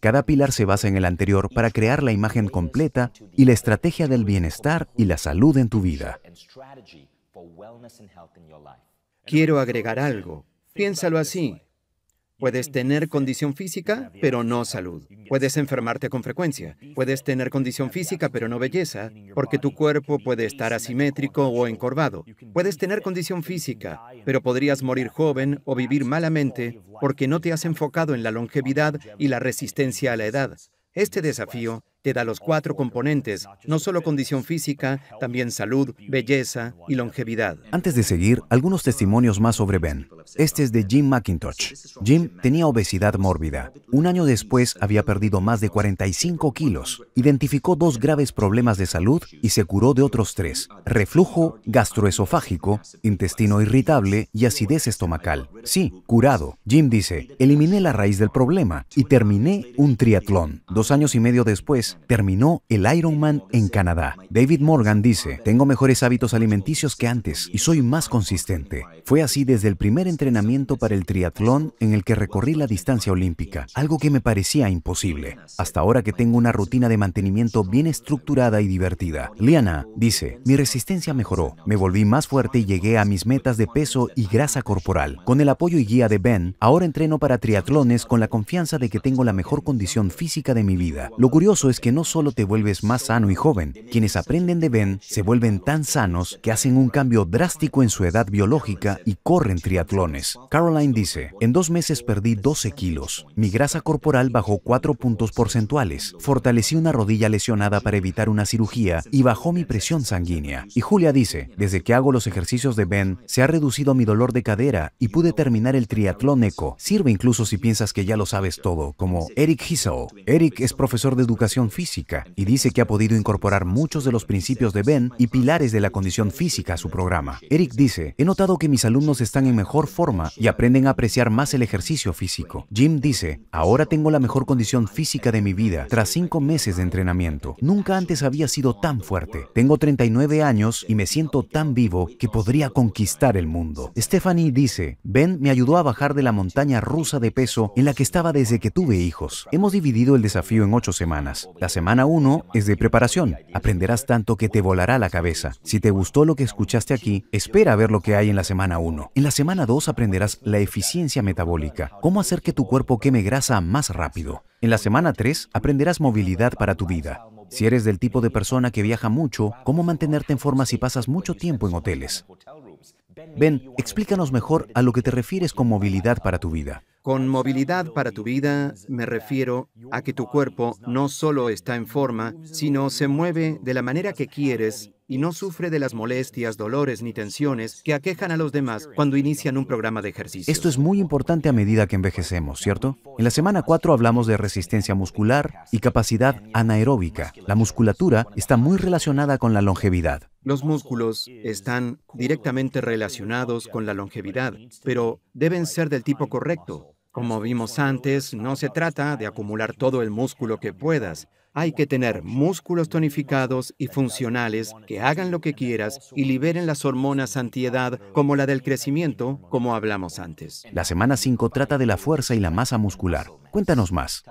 Cada pilar se basa en el anterior para crear la imagen completa y la estrategia del bienestar y la salud en tu vida. Quiero agregar algo. Piénsalo así. Puedes tener condición física, pero no salud. Puedes enfermarte con frecuencia. Puedes tener condición física, pero no belleza, porque tu cuerpo puede estar asimétrico o encorvado. Puedes tener condición física, pero podrías morir joven o vivir malamente porque no te has enfocado en la longevidad y la resistencia a la edad. Este desafío te da los cuatro componentes, no solo condición física, también salud, belleza y longevidad. Antes de seguir, algunos testimonios más sobre Ben. Este es de Jim McIntosh. Jim tenía obesidad mórbida. Un año después había perdido más de 45 kilos, identificó dos graves problemas de salud y se curó de otros tres, reflujo gastroesofágico, intestino irritable y acidez estomacal. Sí, curado. Jim dice, eliminé la raíz del problema y terminé un triatlón. Dos años y medio después, terminó el Ironman en Canadá. David Morgan dice, tengo mejores hábitos alimenticios que antes y soy más consistente. Fue así desde el primer entrenamiento para el triatlón en el que recorrí la distancia olímpica, algo que me parecía imposible, hasta ahora que tengo una rutina de mantenimiento bien estructurada y divertida. Liana dice, mi resistencia mejoró, me volví más fuerte y llegué a mis metas de peso y grasa corporal. Con el apoyo y guía de Ben, ahora entreno para triatlones con la confianza de que tengo la mejor condición física de mi vida. Lo curioso es que no solo te vuelves más sano y joven, quienes aprenden de Ben se vuelven tan sanos que hacen un cambio drástico en su edad biológica y corren triatlones. Caroline dice, en dos meses perdí 12 kilos, mi grasa corporal bajó 4 puntos porcentuales, fortalecí una rodilla lesionada para evitar una cirugía y bajó mi presión sanguínea. Y Julia dice, desde que hago los ejercicios de Ben, se ha reducido mi dolor de cadera y pude terminar el triatlón eco. Sirve incluso si piensas que ya lo sabes todo, como Eric Hisao. Eric es profesor de educación física y dice que ha podido incorporar muchos de los principios de Ben y pilares de la condición física a su programa. Eric dice, he notado que mis alumnos están en mejor forma y aprenden a apreciar más el ejercicio físico. Jim dice, ahora tengo la mejor condición física de mi vida tras cinco meses de entrenamiento. Nunca antes había sido tan fuerte. Tengo 39 años y me siento tan vivo que podría conquistar el mundo. Stephanie dice, Ben me ayudó a bajar de la montaña rusa de peso en la que estaba desde que tuve hijos. Hemos dividido el desafío en ocho semanas. La semana 1 es de preparación. Aprenderás tanto que te volará la cabeza. Si te gustó lo que escuchaste aquí, espera a ver lo que hay en la semana 1. En la semana 2 aprenderás la eficiencia metabólica, cómo hacer que tu cuerpo queme grasa más rápido. En la semana 3 aprenderás movilidad para tu vida. Si eres del tipo de persona que viaja mucho, cómo mantenerte en forma si pasas mucho tiempo en hoteles. Ben, explícanos mejor a lo que te refieres con movilidad para tu vida. Con movilidad para tu vida me refiero a que tu cuerpo no solo está en forma, sino se mueve de la manera que quieres y no sufre de las molestias, dolores ni tensiones que aquejan a los demás cuando inician un programa de ejercicio. Esto es muy importante a medida que envejecemos, ¿cierto? En la semana 4 hablamos de resistencia muscular y capacidad anaeróbica. La musculatura está muy relacionada con la longevidad. Los músculos están directamente relacionados con la longevidad, pero deben ser del tipo correcto. Como vimos antes, no se trata de acumular todo el músculo que puedas, hay que tener músculos tonificados y funcionales que hagan lo que quieras y liberen las hormonas antiedad como la del crecimiento, como hablamos antes. La semana 5 trata de la fuerza y la masa muscular. Cuéntanos más.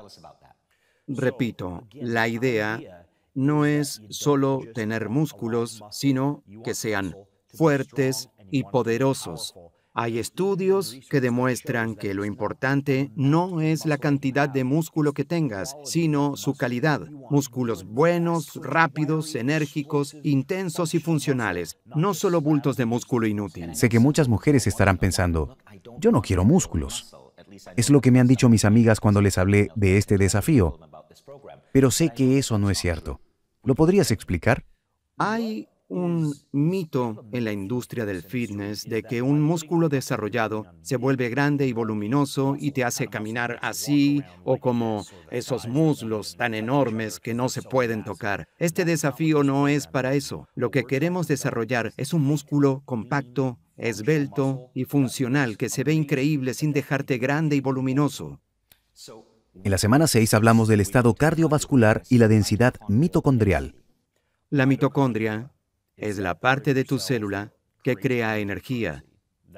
Repito, la idea no es solo tener músculos, sino que sean fuertes y poderosos hay estudios que demuestran que lo importante no es la cantidad de músculo que tengas, sino su calidad. Músculos buenos, rápidos, enérgicos, intensos y funcionales, no solo bultos de músculo inútil. Sé que muchas mujeres estarán pensando, yo no quiero músculos. Es lo que me han dicho mis amigas cuando les hablé de este desafío. Pero sé que eso no es cierto. ¿Lo podrías explicar? Hay un mito en la industria del fitness de que un músculo desarrollado se vuelve grande y voluminoso y te hace caminar así o como esos muslos tan enormes que no se pueden tocar. Este desafío no es para eso. Lo que queremos desarrollar es un músculo compacto, esbelto y funcional que se ve increíble sin dejarte grande y voluminoso. En la semana 6 hablamos del estado cardiovascular y la densidad mitocondrial. La mitocondria es la parte de tu célula que crea energía.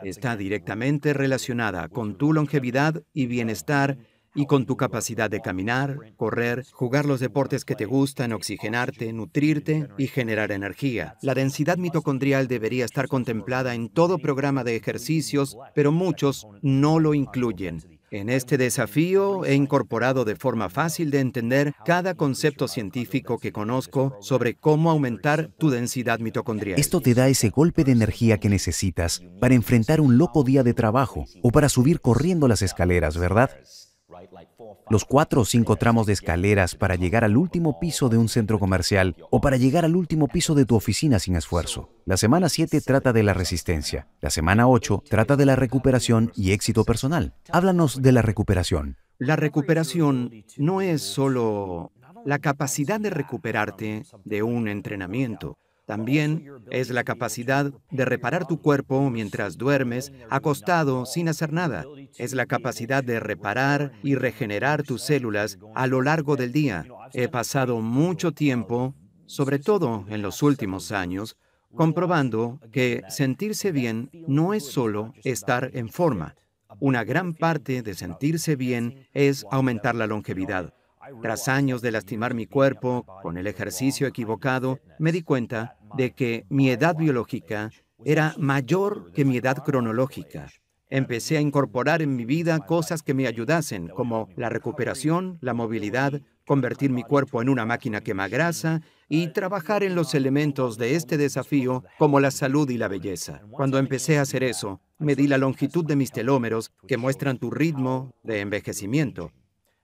Está directamente relacionada con tu longevidad y bienestar y con tu capacidad de caminar, correr, jugar los deportes que te gustan, oxigenarte, nutrirte y generar energía. La densidad mitocondrial debería estar contemplada en todo programa de ejercicios, pero muchos no lo incluyen. En este desafío he incorporado de forma fácil de entender cada concepto científico que conozco sobre cómo aumentar tu densidad mitocondrial. Esto te da ese golpe de energía que necesitas para enfrentar un loco día de trabajo o para subir corriendo las escaleras, ¿verdad? Los cuatro o cinco tramos de escaleras para llegar al último piso de un centro comercial o para llegar al último piso de tu oficina sin esfuerzo. La semana 7 trata de la resistencia. La semana 8 trata de la recuperación y éxito personal. Háblanos de la recuperación. La recuperación no es solo la capacidad de recuperarte de un entrenamiento. También es la capacidad de reparar tu cuerpo mientras duermes, acostado, sin hacer nada. Es la capacidad de reparar y regenerar tus células a lo largo del día. He pasado mucho tiempo, sobre todo en los últimos años, comprobando que sentirse bien no es solo estar en forma. Una gran parte de sentirse bien es aumentar la longevidad. Tras años de lastimar mi cuerpo con el ejercicio equivocado, me di cuenta de que mi edad biológica era mayor que mi edad cronológica. Empecé a incorporar en mi vida cosas que me ayudasen, como la recuperación, la movilidad, convertir mi cuerpo en una máquina grasa y trabajar en los elementos de este desafío como la salud y la belleza. Cuando empecé a hacer eso, medí la longitud de mis telómeros que muestran tu ritmo de envejecimiento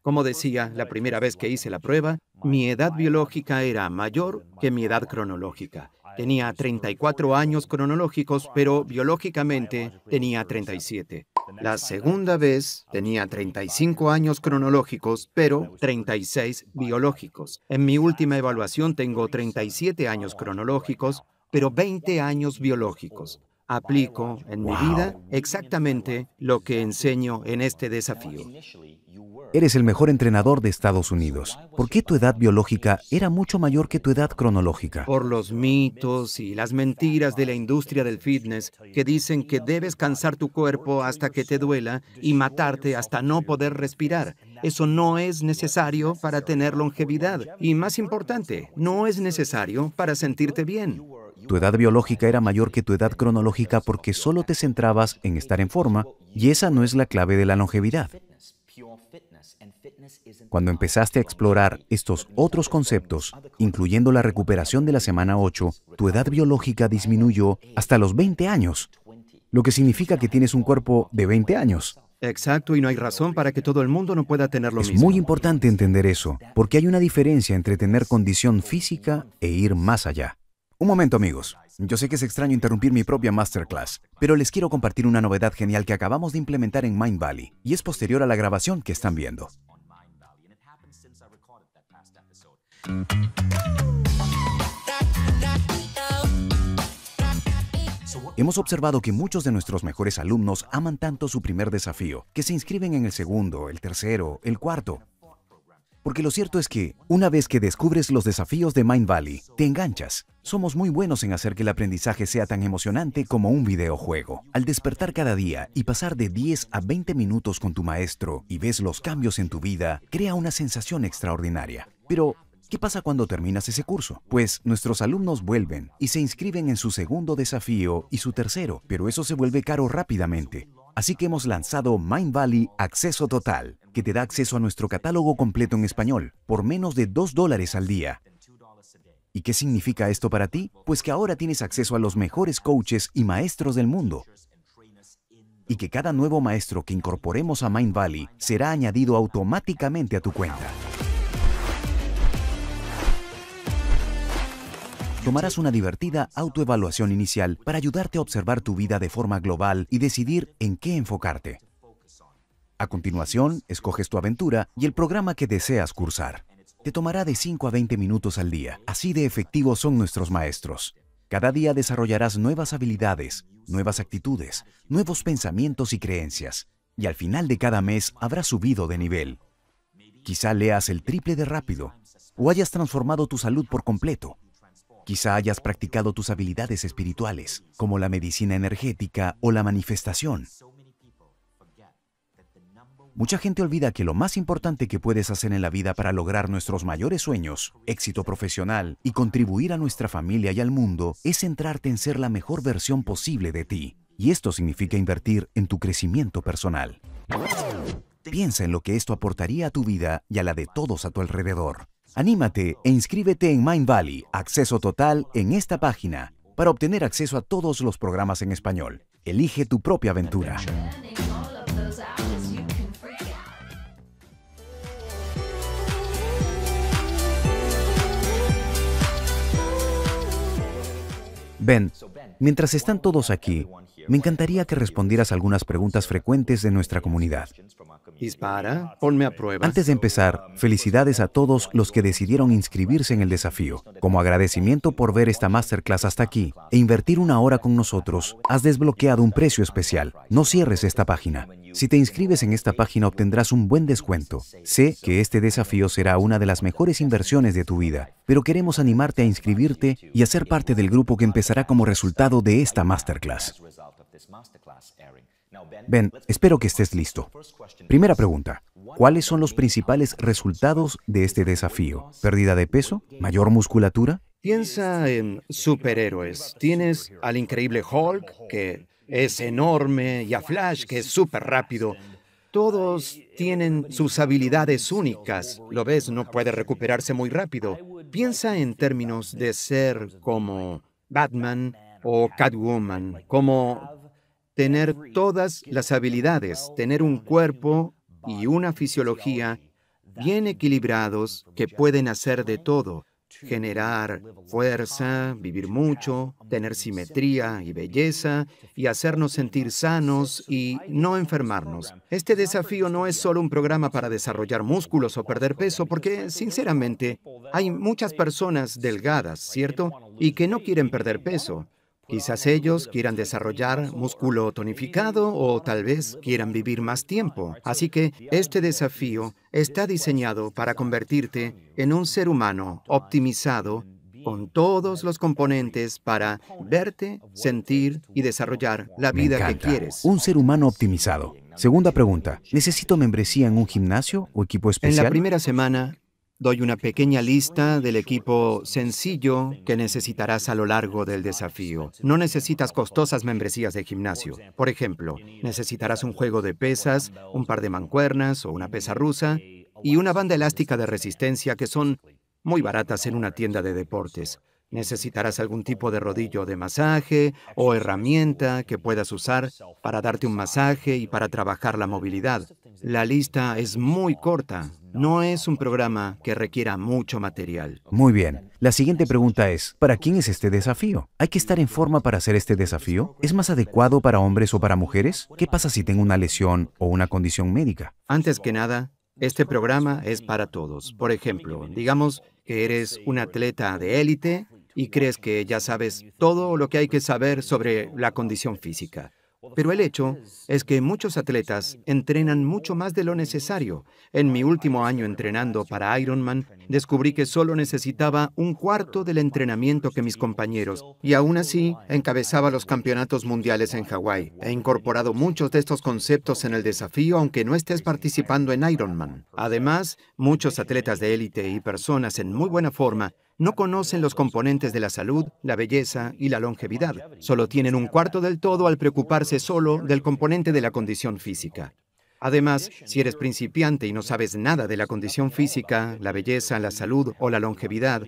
como decía, la primera vez que hice la prueba, mi edad biológica era mayor que mi edad cronológica. Tenía 34 años cronológicos, pero biológicamente tenía 37. La segunda vez tenía 35 años cronológicos, pero 36 biológicos. En mi última evaluación tengo 37 años cronológicos, pero 20 años biológicos aplico en mi vida exactamente lo que enseño en este desafío. Eres el mejor entrenador de Estados Unidos. ¿Por qué tu edad biológica era mucho mayor que tu edad cronológica? Por los mitos y las mentiras de la industria del fitness que dicen que debes cansar tu cuerpo hasta que te duela y matarte hasta no poder respirar. Eso no es necesario para tener longevidad. Y más importante, no es necesario para sentirte bien. Tu edad biológica era mayor que tu edad cronológica porque solo te centrabas en estar en forma y esa no es la clave de la longevidad. Cuando empezaste a explorar estos otros conceptos, incluyendo la recuperación de la semana 8, tu edad biológica disminuyó hasta los 20 años, lo que significa que tienes un cuerpo de 20 años. Exacto, y no hay razón para que todo el mundo no pueda tener Es muy importante entender eso, porque hay una diferencia entre tener condición física e ir más allá. Un momento amigos, yo sé que es extraño interrumpir mi propia masterclass, pero les quiero compartir una novedad genial que acabamos de implementar en Mind Valley y es posterior a la grabación que están viendo. Hemos observado que muchos de nuestros mejores alumnos aman tanto su primer desafío, que se inscriben en el segundo, el tercero, el cuarto, porque lo cierto es que, una vez que descubres los desafíos de Mind Valley, te enganchas. Somos muy buenos en hacer que el aprendizaje sea tan emocionante como un videojuego. Al despertar cada día y pasar de 10 a 20 minutos con tu maestro y ves los cambios en tu vida, crea una sensación extraordinaria. Pero, ¿Qué pasa cuando terminas ese curso? Pues nuestros alumnos vuelven y se inscriben en su segundo desafío y su tercero, pero eso se vuelve caro rápidamente. Así que hemos lanzado Mindvalley Valley Acceso Total, que te da acceso a nuestro catálogo completo en español por menos de 2 dólares al día. ¿Y qué significa esto para ti? Pues que ahora tienes acceso a los mejores coaches y maestros del mundo. Y que cada nuevo maestro que incorporemos a Mindvalley será añadido automáticamente a tu cuenta. tomarás una divertida autoevaluación inicial para ayudarte a observar tu vida de forma global y decidir en qué enfocarte. A continuación, escoges tu aventura y el programa que deseas cursar. Te tomará de 5 a 20 minutos al día, así de efectivos son nuestros maestros. Cada día desarrollarás nuevas habilidades, nuevas actitudes, nuevos pensamientos y creencias, y al final de cada mes habrás subido de nivel. Quizá leas el triple de rápido, o hayas transformado tu salud por completo, Quizá hayas practicado tus habilidades espirituales, como la medicina energética o la manifestación. Mucha gente olvida que lo más importante que puedes hacer en la vida para lograr nuestros mayores sueños, éxito profesional y contribuir a nuestra familia y al mundo es centrarte en ser la mejor versión posible de ti. Y esto significa invertir en tu crecimiento personal. Piensa en lo que esto aportaría a tu vida y a la de todos a tu alrededor. Anímate e inscríbete en Mind Valley, acceso total en esta página, para obtener acceso a todos los programas en español. Elige tu propia aventura. Ven, mientras están todos aquí, me encantaría que respondieras algunas preguntas frecuentes de nuestra comunidad. Antes de empezar, felicidades a todos los que decidieron inscribirse en el desafío. Como agradecimiento por ver esta masterclass hasta aquí e invertir una hora con nosotros, has desbloqueado un precio especial. No cierres esta página. Si te inscribes en esta página obtendrás un buen descuento. Sé que este desafío será una de las mejores inversiones de tu vida, pero queremos animarte a inscribirte y a ser parte del grupo que empezará como resultado de esta masterclass. Ben, espero que estés listo. Primera pregunta, ¿cuáles son los principales resultados de este desafío? ¿Pérdida de peso? ¿Mayor musculatura? Piensa en superhéroes. Tienes al increíble Hulk, que es enorme, y a Flash, que es súper rápido. Todos tienen sus habilidades únicas. Lo ves, no puede recuperarse muy rápido. Piensa en términos de ser como Batman o Catwoman, como tener todas las habilidades, tener un cuerpo y una fisiología bien equilibrados que pueden hacer de todo, generar fuerza, vivir mucho, tener simetría y belleza y hacernos sentir sanos y no enfermarnos. Este desafío no es solo un programa para desarrollar músculos o perder peso porque, sinceramente, hay muchas personas delgadas, ¿cierto? Y que no quieren perder peso. Quizás ellos quieran desarrollar músculo tonificado o tal vez quieran vivir más tiempo. Así que este desafío está diseñado para convertirte en un ser humano optimizado con todos los componentes para verte, sentir y desarrollar la vida que quieres. Un ser humano optimizado. Segunda pregunta, ¿necesito membresía en un gimnasio o equipo especial? En la primera semana Doy una pequeña lista del equipo sencillo que necesitarás a lo largo del desafío. No necesitas costosas membresías de gimnasio. Por ejemplo, necesitarás un juego de pesas, un par de mancuernas o una pesa rusa y una banda elástica de resistencia que son muy baratas en una tienda de deportes. Necesitarás algún tipo de rodillo de masaje o herramienta que puedas usar para darte un masaje y para trabajar la movilidad. La lista es muy corta, no es un programa que requiera mucho material. Muy bien. La siguiente pregunta es, ¿para quién es este desafío? ¿Hay que estar en forma para hacer este desafío? ¿Es más adecuado para hombres o para mujeres? ¿Qué pasa si tengo una lesión o una condición médica? Antes que nada, este programa es para todos. Por ejemplo, digamos que eres un atleta de élite y crees que ya sabes todo lo que hay que saber sobre la condición física. Pero el hecho es que muchos atletas entrenan mucho más de lo necesario. En mi último año entrenando para Ironman, descubrí que solo necesitaba un cuarto del entrenamiento que mis compañeros, y aún así encabezaba los campeonatos mundiales en Hawái. He incorporado muchos de estos conceptos en el desafío, aunque no estés participando en Ironman. Además, muchos atletas de élite y personas en muy buena forma no conocen los componentes de la salud, la belleza y la longevidad. Solo tienen un cuarto del todo al preocuparse solo del componente de la condición física. Además, si eres principiante y no sabes nada de la condición física, la belleza, la salud o la longevidad,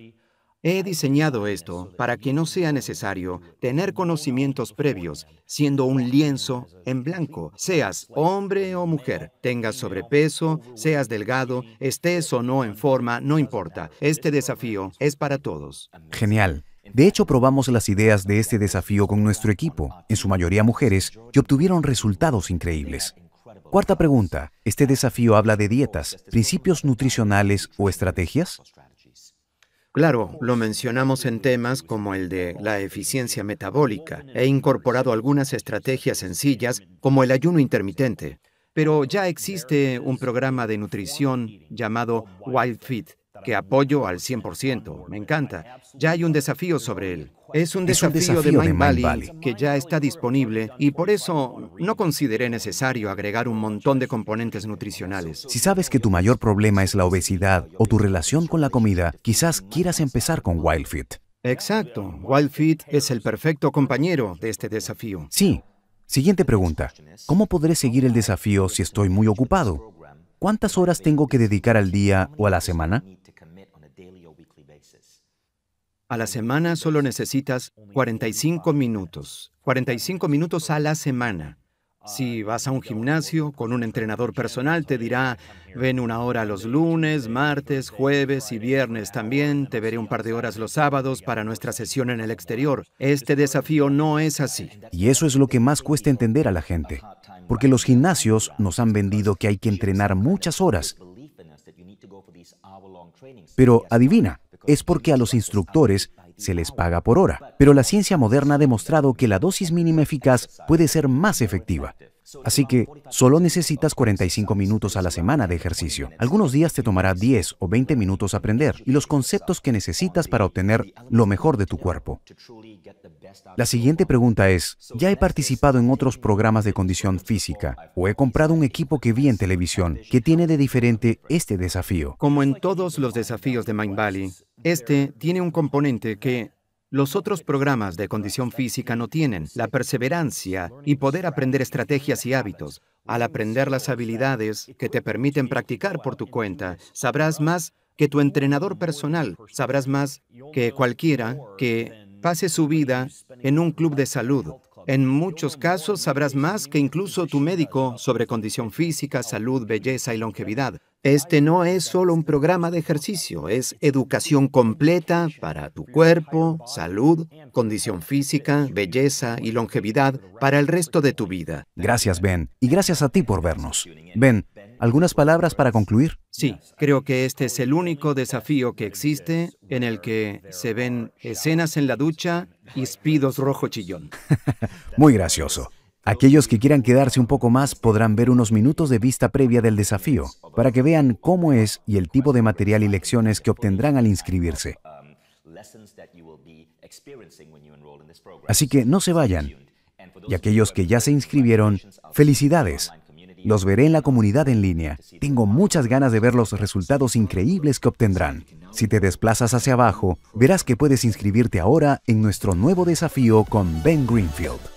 He diseñado esto para que no sea necesario tener conocimientos previos, siendo un lienzo en blanco, seas hombre o mujer, tengas sobrepeso, seas delgado, estés o no en forma, no importa. Este desafío es para todos. Genial. De hecho, probamos las ideas de este desafío con nuestro equipo, en su mayoría mujeres, y obtuvieron resultados increíbles. Cuarta pregunta. ¿Este desafío habla de dietas, principios nutricionales o estrategias? Claro, lo mencionamos en temas como el de la eficiencia metabólica. He incorporado algunas estrategias sencillas como el ayuno intermitente. Pero ya existe un programa de nutrición llamado Wild que apoyo al 100%. Me encanta. Ya hay un desafío sobre él. Es un desafío, de, Mind que ya está disponible y por eso no consideré necesario agregar un montón de componentes nutricionales. Si sabes que tu mayor problema es la obesidad o tu relación con la comida, quizás quieras empezar con WildFit. Exacto, WildFit es el perfecto compañero de este desafío. Sí. Siguiente pregunta. ¿Cómo podré seguir el desafío si estoy muy ocupado? ¿Cuántas horas tengo que dedicar al día o a la semana? A la semana solo necesitas 45 minutos. 45 minutos a la semana. Si vas a un gimnasio con un entrenador personal, te dirá, ven una hora los lunes, martes, jueves y viernes también, te veré un par de horas los sábados para nuestra sesión en el exterior. Este desafío no es así. Y eso es lo que más cuesta entender a la gente, porque los gimnasios nos han vendido que hay que entrenar muchas horas. Pero adivina, es porque a los instructores se les paga por hora, pero la ciencia moderna ha demostrado que la dosis mínima eficaz puede ser más efectiva. Así que solo necesitas 45 minutos a la semana de ejercicio. Algunos días te tomará 10 o 20 minutos aprender y los conceptos que necesitas para obtener lo mejor de tu cuerpo. La siguiente pregunta es, ¿ya he participado en otros programas de condición física o he comprado un equipo que vi en televisión que tiene de diferente este desafío? Como en todos los desafíos de Mind Valley, este tiene un componente que los otros programas de condición física no tienen la perseverancia y poder aprender estrategias y hábitos. Al aprender las habilidades que te permiten practicar por tu cuenta, sabrás más que tu entrenador personal, sabrás más que cualquiera que pase su vida en un club de salud en muchos casos sabrás más que incluso tu médico sobre condición física, salud, belleza y longevidad. Este no es solo un programa de ejercicio, es educación completa para tu cuerpo, salud, condición física, belleza y longevidad para el resto de tu vida. Gracias, Ben, y gracias a ti por vernos. Ben, ¿algunas palabras para concluir? Sí, creo que este es el único desafío que existe en el que se ven escenas en la ducha rojo chillón. Muy gracioso. Aquellos que quieran quedarse un poco más podrán ver unos minutos de vista previa del desafío, para que vean cómo es y el tipo de material y lecciones que obtendrán al inscribirse. Así que no se vayan. Y aquellos que ya se inscribieron, felicidades. Los veré en la comunidad en línea. Tengo muchas ganas de ver los resultados increíbles que obtendrán. Si te desplazas hacia abajo, verás que puedes inscribirte ahora en nuestro nuevo desafío con Ben Greenfield.